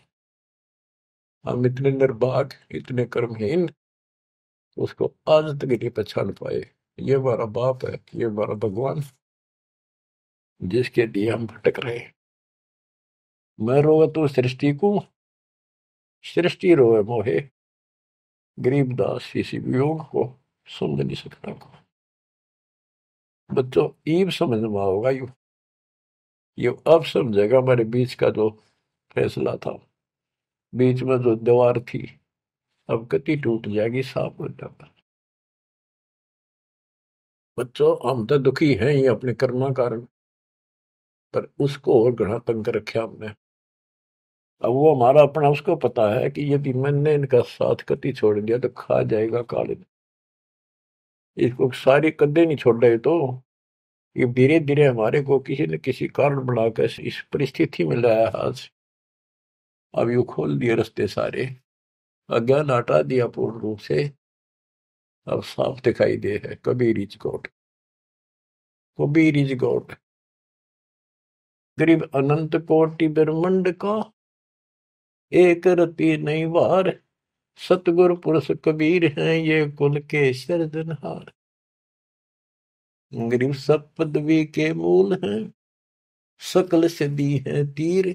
हम इतने निर्भाग इतने कर्महीन उसको आज तक नहीं पहचान पाए ये हमारा बाप है ये हमारा भगवान जिसके लिए हम भटक रहे मैं रोगा तो सृष्टि को सृष्टि रोए मोहे गरीबदास इसी वियोग को सुन नहीं सकता को बच्चों ईब समझ में होगा यू ये अब समझेगा हमारे बीच का जो फैसला था बीच में जो दीवार थी अब गति टूट जाएगी साफ हो जाता बच्चों हम तो दुखी हैं ही अपने कर्मा कारण पर उसको और घड़ा तंग रखे हमने अब वो हमारा अपना उसको पता है कि यदि मैंने इनका साथ कति छोड़ दिया तो खा जाएगा काले इसको सारी कदे नहीं छोड़ रहे तो ये धीरे धीरे हमारे को किसी न किसी कारण बनाकर इस परिस्थिति में लाया हाथ अब यू खोल दिए रस्ते सारे अज्ञान हटा दिया पूर्ण रूप से अब साफ दिखाई दे है Kabir is God Kabir is God गरीब अनंत कोटि ब्रह्मंड का एक रति नहीं वार सतगुर पुरुष कबीर हैं ये कुल के सृजनहार गरीब सब पदवी के मूल हैं सकल से दी है तीर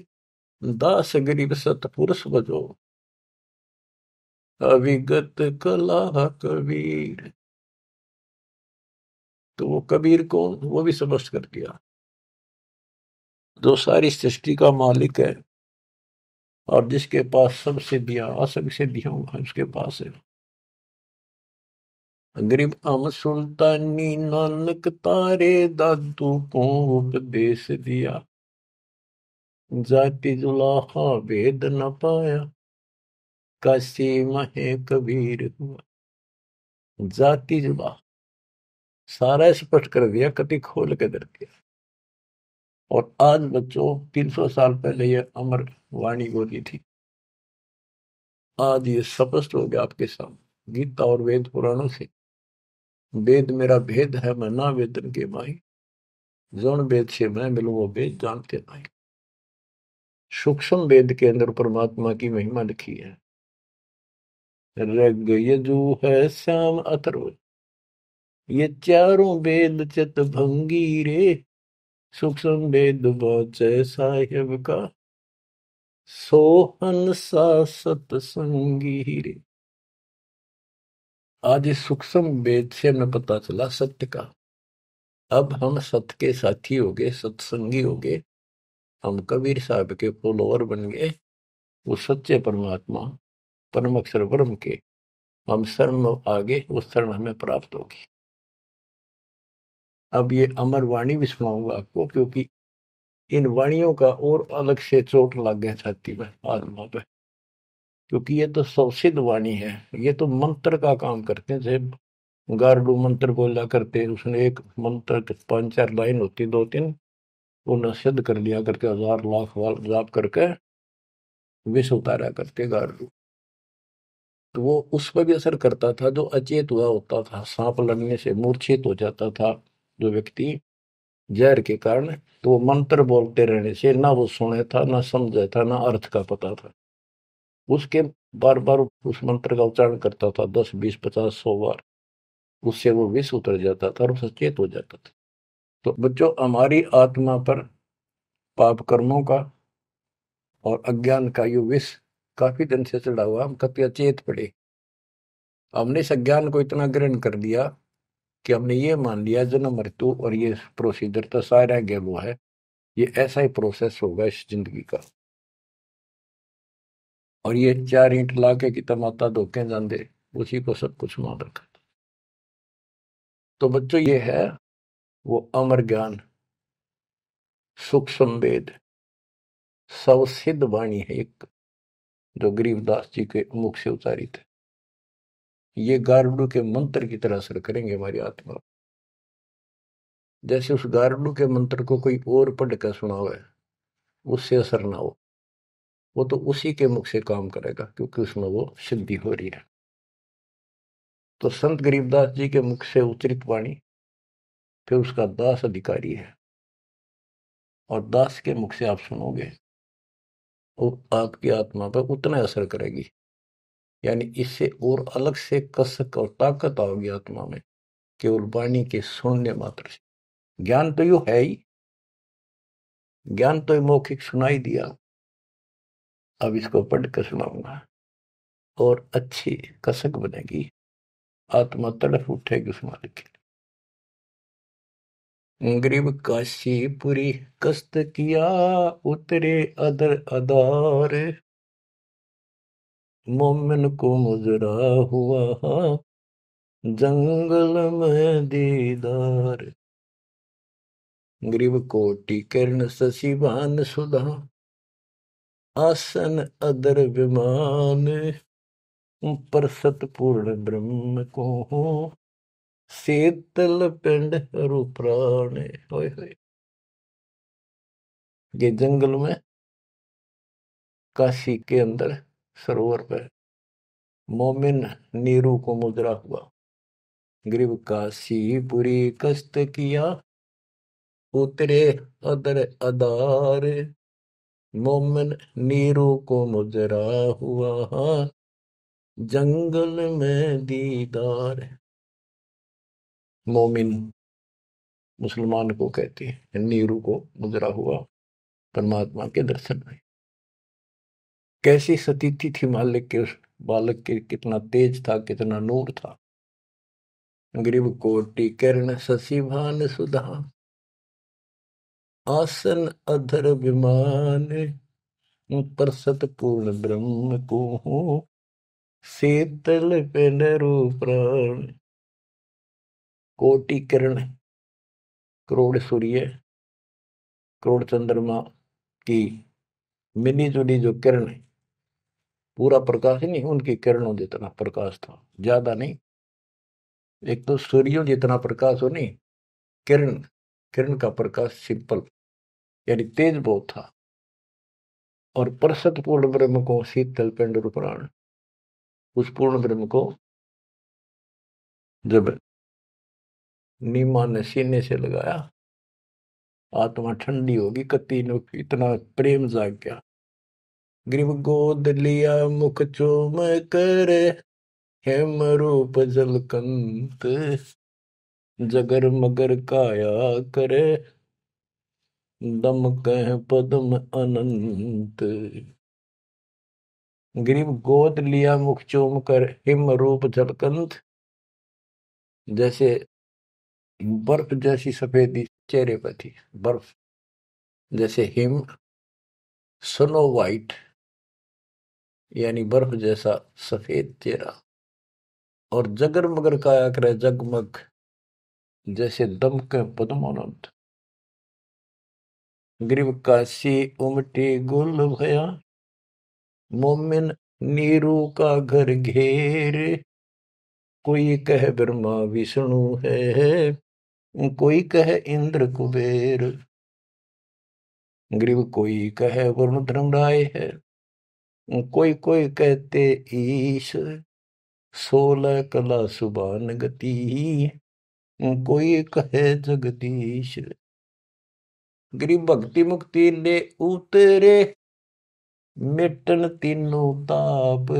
दास गरीब सतपुरुष बजो अविगत कला कबीर तो वो कबीर को वो भी स्पष्ट कर दिया जो सारी सृष्टि का मालिक है और जिसके पास सब सिद्धियां असंख सिद्धियां उसके पास है अग्रिम अम सुल्तानी नानक तारे दादू को उपदेश दिया जाति जुलाहा वेद न पाया काशी महे कबीर हुआ जाति जुला सारा स्पष्ट कर दिया कति खोल के दर दिया और आज बच्चों 300 साल पहले ये अमर वाणी गोदी थी आज ये स्पष्ट हो गया आपके सामने गीता और वेद पुराणों से वेद मेरा भेद है मैं ना वेदन के माही जौन वेद से मैं मिलू वो वेद जानते नहीं सूक्ष्म वेद के अंदर परमात्मा की महिमा लिखी है रग है श्याम अथर्व ये चारों वेद चित भंगी रे सूक्ष्म वेद साहेब का सोहन सा सतसंगी रे आज इस सूक्ष्म वेद से हमें पता चला सत्य का अब हम सत्य के साथी हो गए सत्संगी हो गए हम कबीर साहब के फॉलोअर बन गए वो सच्चे परमात्मा परम अक्षर ब्रह्म के हम शर्म आगे उस शरण हमें प्राप्त होगी अब ये अमर वाणी भी सुनाऊंगा आपको क्योंकि इन वाणियों का और अलग से चोट लग गया छाती में आत्मा पे क्योंकि ये तो सौसिद वाणी है ये तो मंत्र का काम करते हैं जैसे गार्डू मंत्र बोला करते उसने एक मंत्र पांच चार लाइन होती दो तीन उन्हें सिद्ध कर लिया करके हजार लाख वाल जाप करके विष उतारा करते गार्डू तो वो उस पर भी असर करता था जो अचेत हुआ होता था सांप लड़ने से मूर्छित हो जाता था जो व्यक्ति जहर के कारण तो वो मंत्र बोलते रहने से ना वो सुने था ना समझे था ना अर्थ का पता था उसके बार बार उस मंत्र का उच्चारण करता था दस बीस पचास सौ बार उससे वो विष उतर जाता था और सचेत हो जाता था तो बच्चों हमारी आत्मा पर पाप कर्मों का और अज्ञान का ये विष काफी दिन से चढ़ा हुआ हम कभी अचेत पड़े हमने इस अज्ञान को इतना ग्रहण कर लिया कि हमने ये मान लिया जन्म मृत्यु और ये प्रोसीजर तो सारे गया वो है ये ऐसा ही प्रोसेस होगा इस जिंदगी का और ये चार इंट ला के कि माता धोखे जाते उसी को सब कुछ मान रखा तो बच्चों ये है वो अमर ज्ञान सुख संवेद सिद्ध वाणी है एक जो गरीबदास जी के मुख से उतारी थे ये गारडू के मंत्र की तरह असर करेंगे हमारी आत्मा जैसे उस गारडू के मंत्र को कोई और पढ़ कर है उससे असर ना हो वो तो उसी के मुख से काम करेगा क्योंकि उसमें वो सिद्धि हो रही है तो संत गरीबदास जी के मुख से उचरित वाणी फिर उसका दास अधिकारी है और दास के मुख से आप सुनोगे वो आपकी आत्मा पर उतना असर करेगी यानी इससे और अलग से कसक और ताकत आओगी आत्मा में केवल वाणी के सुनने मात्र से ज्ञान तो यू है ही ज्ञान तो मौखिक सुनाई दिया अब इसको पढ़ सुनाऊंगा और अच्छी कसक बनेगी आत्मा तड़फ उठेगी उस मालिक के गरीब काशीपुरी कष्ट किया उतरे अदर अदार मोमिन को मुजरा हुआ जंगल में दीदार ग्रीब कोटि किरण शशि भान सुधा आसन अदर विमान पर सतपूर्ण ब्रह्म को शीतल पिंड हरु ये जंगल में काशी के अंदर सरोवर पर मोमिन नीरू को मुजरा हुआ ग्रीब काशी बुरी कष्ट किया उतरे अदर अदार मोमिन नीरू को मुजरा हुआ जंगल में दीदार मोमिन मुसलमान को कहते हैं नीरू को मुजरा हुआ परमात्मा के दर्शन में कैसी सतीथी थी मालिक के उस बालक के कितना तेज था कितना नूर था गरीब कोटि किरण शशिभान सुधा आसन अधर विमान प्रसत पूर्ण ब्रह्म को हो शीतल प्राण कोटि किरण करोड़ सूर्य करोड़ चंद्रमा की मिली जुली जो किरण है पूरा प्रकाश नहीं उनकी किरणों जितना प्रकाश था ज्यादा नहीं एक तो सूर्यों जितना प्रकाश हो नहीं किरण किरण का प्रकाश सिंपल यानी तेज बहुत था और प्रसत पूर्ण ब्रह्म को शीतल पिंड प्राण उस पूर्ण ब्रह्म को जब नीमा ने सीने से लगाया आत्मा ठंडी होगी कति इतना प्रेम जाग गया ग्रीव गोद लिया मुख चूम कर हेम रूप जलकंत जगर मगर काया कर दम कह पदम अनंत ग्रीव गोद लिया मुख चूम कर हिम रूप झलकंत जैसे बर्फ जैसी सफेदी चेहरे पर थी बर्फ जैसे हिम स्नो वाइट यानी बर्फ जैसा सफेद चेहरा और जगर मगर काया करे जगमग जैसे दम के ग्रीब का काशी उमटी गुल भया मोमिन नीरू का घर घेर कोई कह ब्रह्मा विष्णु है कोई कह इंद्र कुबेर ग्रीव कोई कहे वरुण राय है कोई कोई कहते ईश सोलह कला सुबान गति कोई कहे जगदीश गरीब भक्ति मुक्ति ले उतरे मिटन तीनों ताप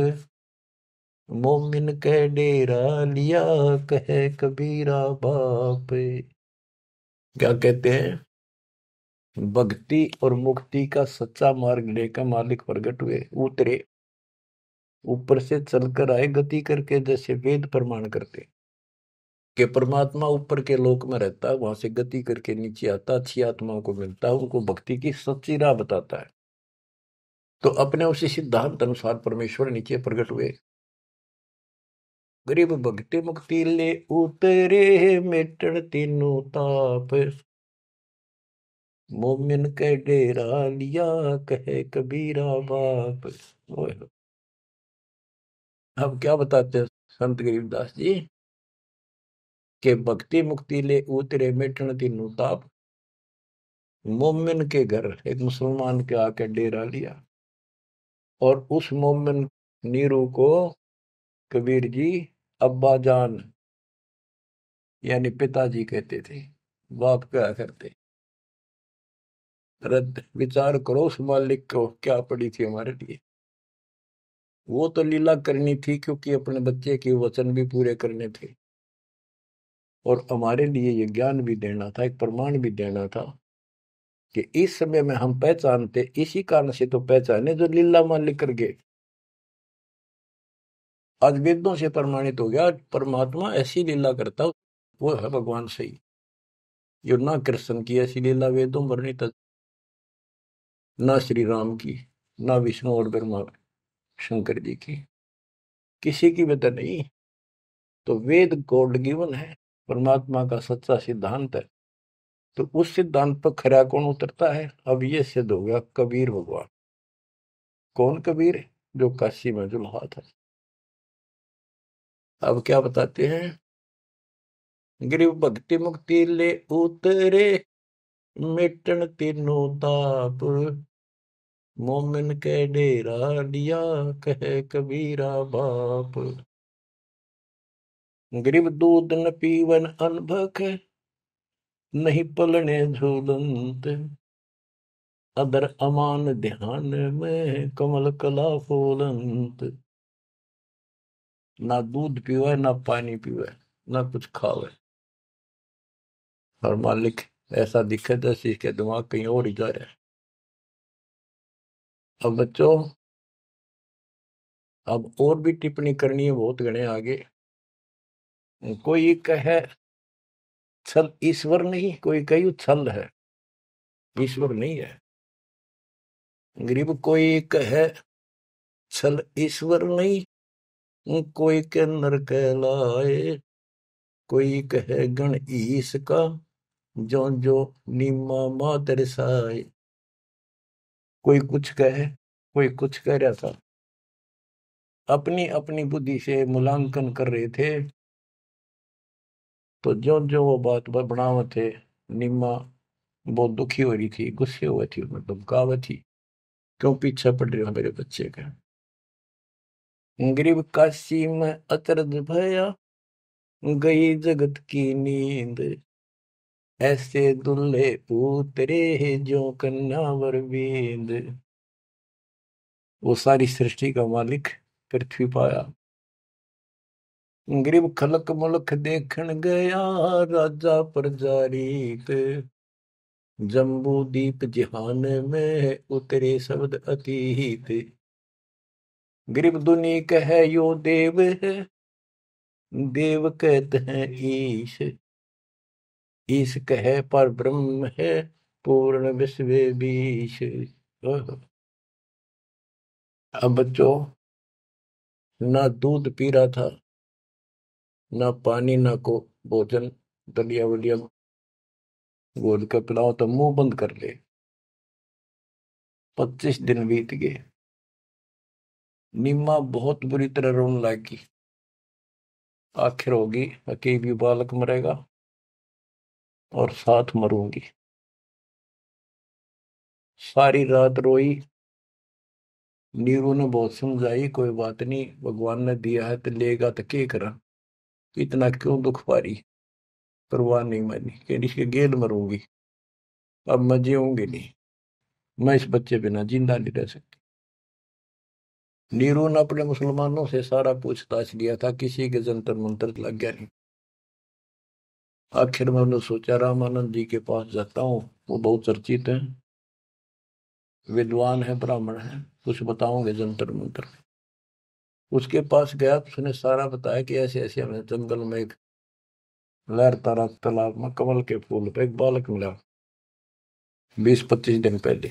मोमिन कह डेरा लिया कहे कबीरा बाप क्या कहते हैं भक्ति और मुक्ति का सच्चा मार्ग लेकर मालिक प्रगट हुए उतरे ऊपर से चलकर आए गति करके जैसे वेद प्रमाण करते कि परमात्मा ऊपर के लोक में रहता है वहां से गति करके नीचे आता अच्छी आत्माओं को मिलता है उनको भक्ति की सच्ची राह बताता है तो अपने उसी सिद्धांत अनुसार परमेश्वर नीचे प्रकट हुए गरीब भक्ति मुक्ति ले उतरे मेटन तीनों ताप मोमिन के डेरा लिया कहे कबीरा बाप अब हम क्या बताते हैं संत गरीबदास जी के भक्ति मुक्ति ले उतरे मिटन तीनों ताप मोमिन के घर एक मुसलमान के आके डेरा लिया और उस मोमिन नीरू को कबीर जी अब्बा जान यानी पिताजी कहते थे बाप क्या करते रद्द विचार करो उस मालिक को क्या पड़ी थी हमारे लिए वो तो लीला करनी थी क्योंकि अपने बच्चे के वचन भी पूरे करने थे और हमारे लिए ये ज्ञान भी देना था एक प्रमाण भी देना था कि इस समय में हम पहचानते इसी कारण से तो पहचाने जो लीला मालिक कर गए आज वेदों से प्रमाणित हो गया परमात्मा ऐसी लीला करता वो है भगवान सही जो ना कृष्ण की ऐसी लीला वेदों वर्णित ना श्री राम की ना विष्णु और ब्रह्मा शंकर जी की किसी की बेहतर तो नहीं तो वेद गॉड गिवन है परमात्मा का सच्चा सिद्धांत है तो उस सिद्धांत पर खरा कौन उतरता है अब ये सिद्ध हो गया कबीर भगवान कौन कबीर जो काशी में जुल्हा था अब क्या बताते हैं गरीब भक्ति मुक्ति ले उतरे मिटन तीनों ताप मोमिन के डेरा लिया कह कबीरा बाप गरीब दूध न पीवन अनभक नहीं पलने झूलंत अदर अमान ध्यान में कमल कला फूलंत ना दूध पीवे ना पानी पीवे ना कुछ खावे और मालिक ऐसा दिखे दस इसके दिमाग कहीं और ही जा रहा है अब बच्चों अब और भी टिप्पणी करनी है बहुत गणे आगे कोई कहे छल ईश्वर नहीं कोई कही छल है ईश्वर नहीं है गरीब कोई कहे छल ईश्वर नहीं कोई के नर कहलाए कोई कहे गण ईश का जोन जो नीमा मा तेरे साए कोई कुछ कहे कोई कुछ कह रहा था अपनी अपनी बुद्धि से मूल्यांकन कर रहे थे तो जो जो वो बात बनावे थे निम्मा बहुत दुखी हो रही थी गुस्से हुए थी उनमें मतलब दुमकावे थी क्यों पीछे पड़ रहे हो मेरे बच्चे का गरीब काशी में अतरज भया गई जगत की नींद ऐसे दुल्हे पूतरे जो कन्यावर बींद वो सारी सृष्टि का मालिक पृथ्वी पाया गरीब खलक मुलक देखण गया राजा प्रजारीत जम्बू दीप जिहान में उतरे शब्द अतीत गरीब दुनी कह यो देव है देव कहते हैं ईश ईश कहे पर ब्रह्म है पूर्ण विश्व बीश अब बच्चों ना दूध पी रहा था ना पानी ना को भोजन दलिया वलिया गोद के पिलाओ तो मुंह बंद कर ले पच्चीस दिन बीत गए नीमा बहुत बुरी तरह लग गई आखिर होगी अकेबी बालक मरेगा और साथ मरूंगी सारी रात रोई नीरू ने बहुत समझाई कोई बात नहीं भगवान ने दिया है तो लेगा तो के करा इतना क्यों दुख पारी पर नहीं मानी कह रही गेल मरूंगी अब मैं जीऊंगी नहीं मैं इस बच्चे बिना जिंदा नहीं रह सकती नीरू ने अपने मुसलमानों से सारा पूछताछ लिया था किसी के जंतर मंत्र लग गया नहीं आखिर मैंने सोचा रामानंद जी के पास जाता हूँ वो बहुत चर्चित हैं विद्वान है ब्राह्मण है कुछ बताओगे जंतर मंतर उसके पास गया उसने सारा बताया कि ऐसे ऐसे हमने जंगल में एक लहर तारा तालाब में कमल के फूल पे एक बालक मिला बीस पच्चीस दिन पहले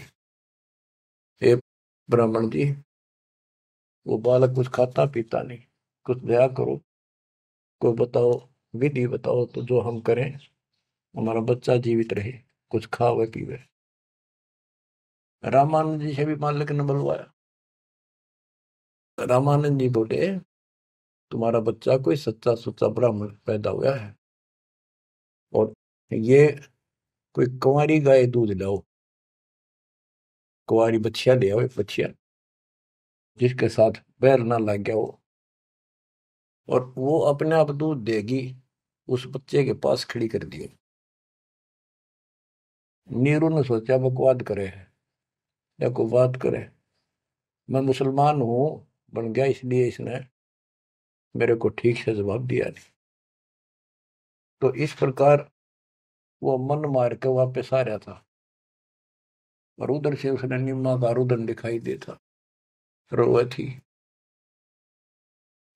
ये ब्राह्मण जी वो बालक कुछ खाता पीता नहीं कुछ दया करो कोई बताओ विधि बताओ तो जो हम करें हमारा बच्चा जीवित रहे कुछ खावे पीवे रामानंद जी से भी मालिक ने बुलवाया रामानंद जी बोले तुम्हारा बच्चा कोई सच्चा सुच्चा ब्राह्मण पैदा हुआ है और ये कोई कुंवारी गाय दूध लाओ कुंवारी बछिया ले आओ बछिया जिसके साथ बैर ना लग गया वो और वो अपने आप दूध देगी उस बच्चे के पास खड़ी कर दिए नीरू ने सोचा बकवाद करे या को बात करे मैं मुसलमान हूं बन गया इसलिए इसने मेरे को ठीक से जवाब दिया नहीं तो इस प्रकार वो मन मार के वापस आ रहा था और उधर से उसने निम्मा का रुदन दिखाई देता रोए थी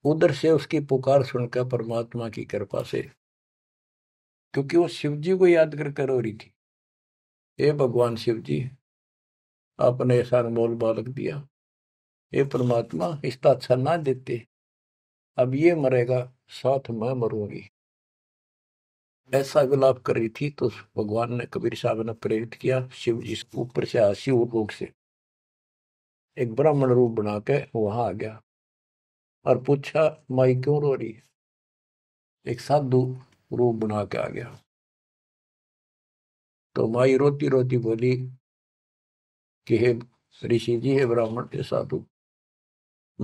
उधर से उसकी पुकार सुनकर परमात्मा की कृपा से क्योंकि वो शिव जी को याद कर कर रही थी हे भगवान शिव जी आपने ऐसा अनमोल बालक दिया हे परमात्मा इसका अच्छा ना देते अब ये मरेगा साथ मैं मरूंगी ऐसा विलाप कर रही थी तो भगवान ने कबीर साहब ने प्रेरित किया शिव जी ऊपर से शिव रोग से एक ब्राह्मण रूप बना के वहां आ गया और पूछा माई क्यों रो रही है एक साधु रूप बना के आ गया तो माई रोती रोती बोली कि हे ऋषि जी हे ब्राह्मण हे साधु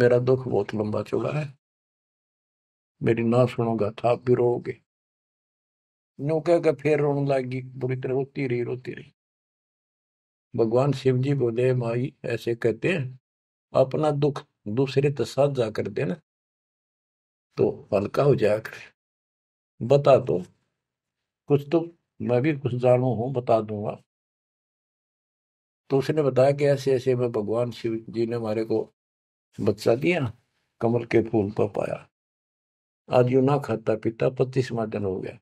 मेरा दुख बहुत लंबा चुका है मेरी ना सुनोगा था तो आप भी रोगे नो कह के फिर लग गई बुरी तरह रोती रही रोती रही भगवान शिव जी बोले माई ऐसे कहते हैं अपना दुख दूसरे तसाजा तो कर देना तो हल्का हो जाया कर बता दो कुछ तो मैं भी कुछ जानू हूँ बता दूंगा तो उसने बताया कि ऐसे ऐसे में भगवान शिव जी ने हमारे को बच्चा दिया कमल के फूल पर पाया आज यू ना खाता पीता पच्चीसवा दिन हो गया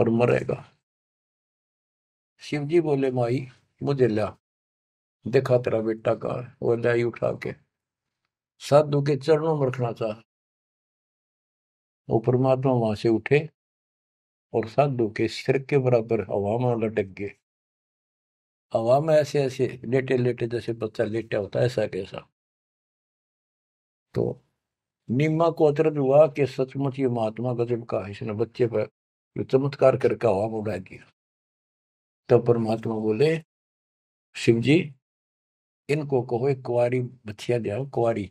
और मरेगा शिव जी बोले माई मुझे ला देखा तेरा बेटा कहा वो लाई उठा के साधु के चरणों में रखना चाह वो परमात्मा वहां से उठे और साधु के सिर के बराबर हवा में लटक गए हवा में ऐसे ऐसे लेटे लेटे जैसे बच्चा लेटा होता है ऐसा कैसा तो नीमा को अचरज हुआ कि सचमुच ये महात्मा गजब का इसने बच्चे पर चमत्कार करके हवा में उड़ा दिया तब तो परमात्मा बोले शिव जी इनको कहो एक कुआरी बच्चिया दिया कुआरी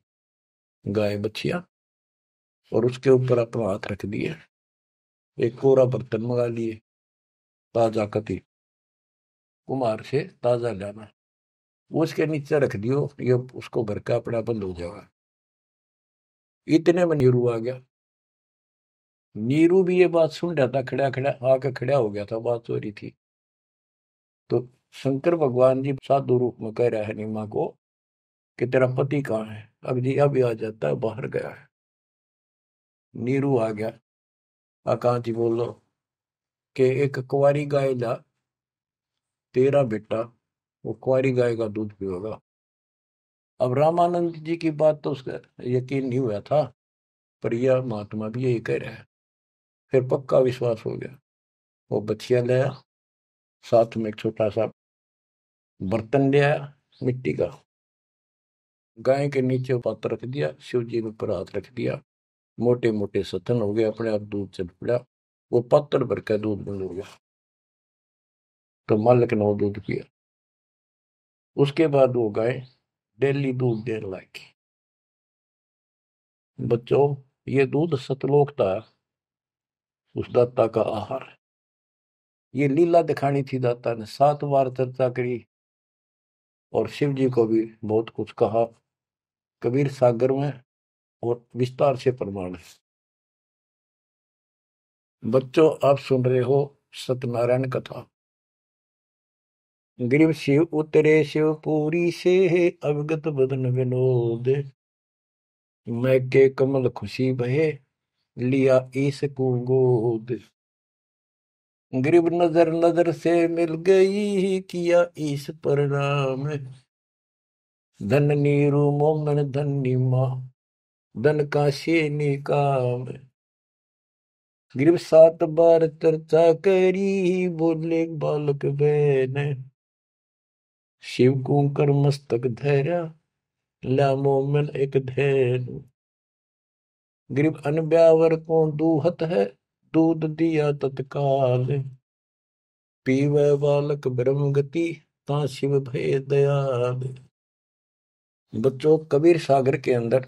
गाय बछिया और उसके ऊपर अपना हाथ रख दिए एक कोरा बर्तन मंगा लिए ताजा कति कुमार से ताजा लाना उसके नीचे रख दियो ये उसको भर का अपना बंद हो जाएगा इतने में नीरू आ गया नीरू भी ये बात सुन रहा था खड़ा खड़ा आके खड़ा हो गया था बात हो रही थी तो शंकर भगवान जी साधु रूप में कह रहे हैं निमा को कि तेरा पति कहाँ है अब जी अभी आ जाता है बाहर गया है नीरू आ गया आकाश जी बोलो कि एक कुंवारी गाय ला तेरा बेटा वो कुंवारी गाय का दूध पिएगा अब रामानंद जी की बात तो उसका यकीन नहीं हुआ था पर यह महात्मा भी यही कह रहा है फिर पक्का विश्वास हो गया वो बछिया ले आया साथ में एक छोटा सा बर्तन ले आया मिट्टी का गाय के नीचे पात्र रख दिया शिव जी ने ऊपर हाथ रख दिया मोटे मोटे सतन हो गए अपने आप दूध से पड़ा वो पात्र भर के दूध बंद हो गया तो मालिक ने वो दूध पिया उसके बाद वो गाय डेली दूध देने लायक बच्चों ये दूध सतलोक था उस दाता का आहार ये लीला दिखानी थी दाता ने सात बार चर्चा करी और शिव जी को भी बहुत कुछ कहा कबीर सागर में और विस्तार से प्रमाण है बच्चों आप सुन रहे हो सत्यनारायण कथा गिरिव शिव उतरे शिव पूरी से अवगत बदन विनोद मैके के कमल खुशी बहे लिया इस को गरीब नजर नजर से मिल गई किया इस परिणाम धन नीरू मोमन धन्य माँ धन का शेनी काम गिरफ सात बार चर्चा करी बोले बालक बैन शिव को कर मस्तक धैर्या ला मोमन एक धैन गिरफ अनब्यावर को दूहत है दूध दिया तत्काल पीवे बालक ब्रह्म गति ता शिव भय दयाल बच्चों कबीर सागर के अंदर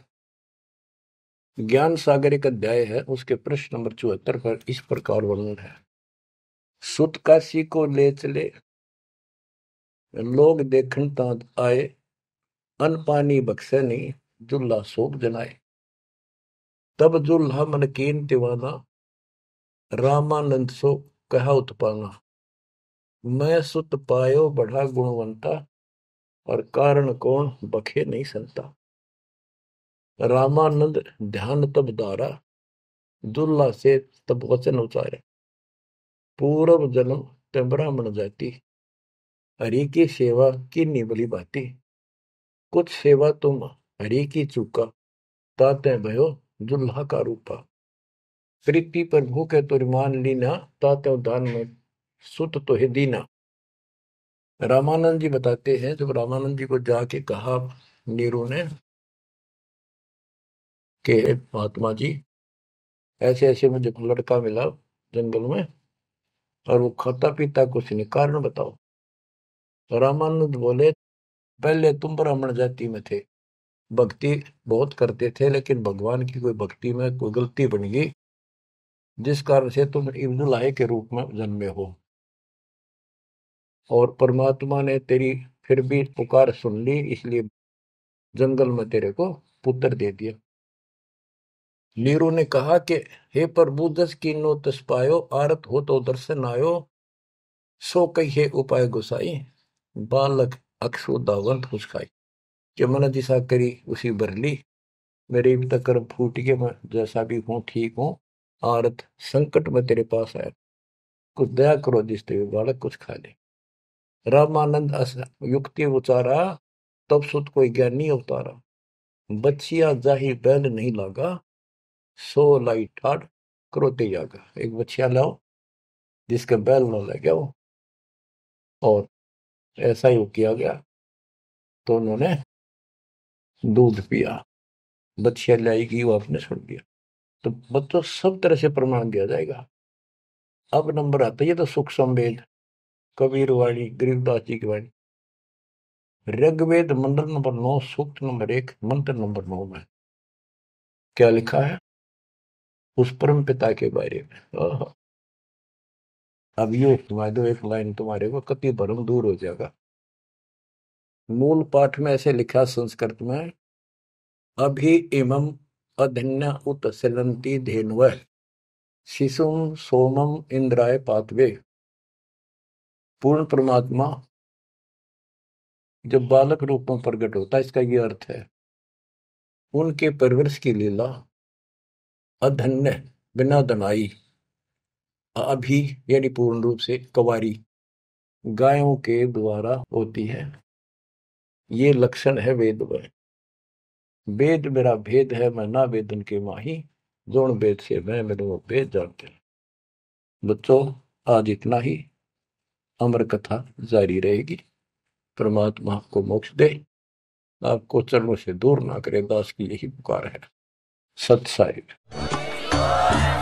ज्ञान सागर एक अध्याय है उसके प्रश्न नंबर चौहत्तर पर इस प्रकार वर्णन है सुत काशी को ले चले लोग देख तांत आए अन पानी बक्से नहीं जुल्ला शोक जनाए तब जुल्हा मनकीन तिवाना रामानंद सो कहा उत्पाना मैं सुत पायो बढ़ा गुणवंता और कारण कौन बखे नहीं संता रामानंद ध्यान तब दारा दुल्ला से तब वचन उतारे पूर्व जन्म ते ब्राह्मण जाति हरि की सेवा की निबली बाती कुछ सेवा तुम हरि की चूका ताते भयो दुल्हा का रूपा प्रीति पर भूखे तुरमान लीना ताते दान में सुत तो है दीना रामानंद जी बताते हैं जब रामानंद जी को जाके कहा नीरू ने कि महात्मा जी ऐसे ऐसे मुझे लड़का मिला जंगल में और वो खाता पीता कुछ नहीं कारण बताओ रामानंद बोले पहले तुम ब्राह्मण जाति में थे भक्ति बहुत करते थे लेकिन भगवान की कोई भक्ति में कोई गलती बन गई जिस कारण से तुम इब्दुल के रूप में जन्मे हो और परमात्मा ने तेरी फिर भी पुकार सुन ली इसलिए जंगल में तेरे को पुत्र दे दिया नीरू ने कहा कि हे प्रभु दस की नो तस पायो आरत हो तो दर्शन आयो सो कही हे उपाय गुसाई बालक अक्षो दावंत हुसकाई कि मन दिशा करी उसी ली मेरे भी तक तो फूट के मैं जैसा भी हूँ ठीक हूँ आरत संकट में तेरे पास आया कुछ दया करो जिस तेरे बालक कुछ खा ले रामानंद युक्ति उतारा तब सुत कोई ज्ञानी उतारा बच्चिया जाही बैल नहीं लागा सो लाई ठाट क्रोते जागा एक बच्चिया लाओ जिसके बैल न लगे वो और ऐसा ही किया गया तो उन्होंने दूध पिया बच्चिया लाएगी वो आपने सुन दिया तो बच्चों सब तरह से प्रमाण दिया जाएगा अब नंबर आता है ये तो सुख संवेद कबीर वाणी गरीबदास जी की वाणी ऋग्वेद मंत्र नंबर नौ सूक्त नंबर एक मंत्र नंबर नौ में क्या लिखा है उस परम पिता के बारे में अब ये सुना दो एक लाइन तुम्हारे को कति भरम दूर हो जाएगा मूल पाठ में ऐसे लिखा संस्कृत में अभी इमम अधन्य उत सिलंती धेनु शिशुम सोमम इंद्राय पातवे पूर्ण परमात्मा जब बालक रूप में प्रकट होता है इसका ये अर्थ है उनके परवरिश की लीला अधन्य बिना दनाई अभी यानी पूर्ण रूप से कवारी गायों के द्वारा होती है ये लक्षण है वेद में वेद मेरा भेद है मैं ना वेदन के माही जोड़ वेद से मैं मेरे वो भेद जानते बच्चों आज इतना ही अमर कथा जारी रहेगी परमात्मा आपको मोक्ष दे आपको चरणों से दूर ना करे दास की यही पुकार है सत साहिब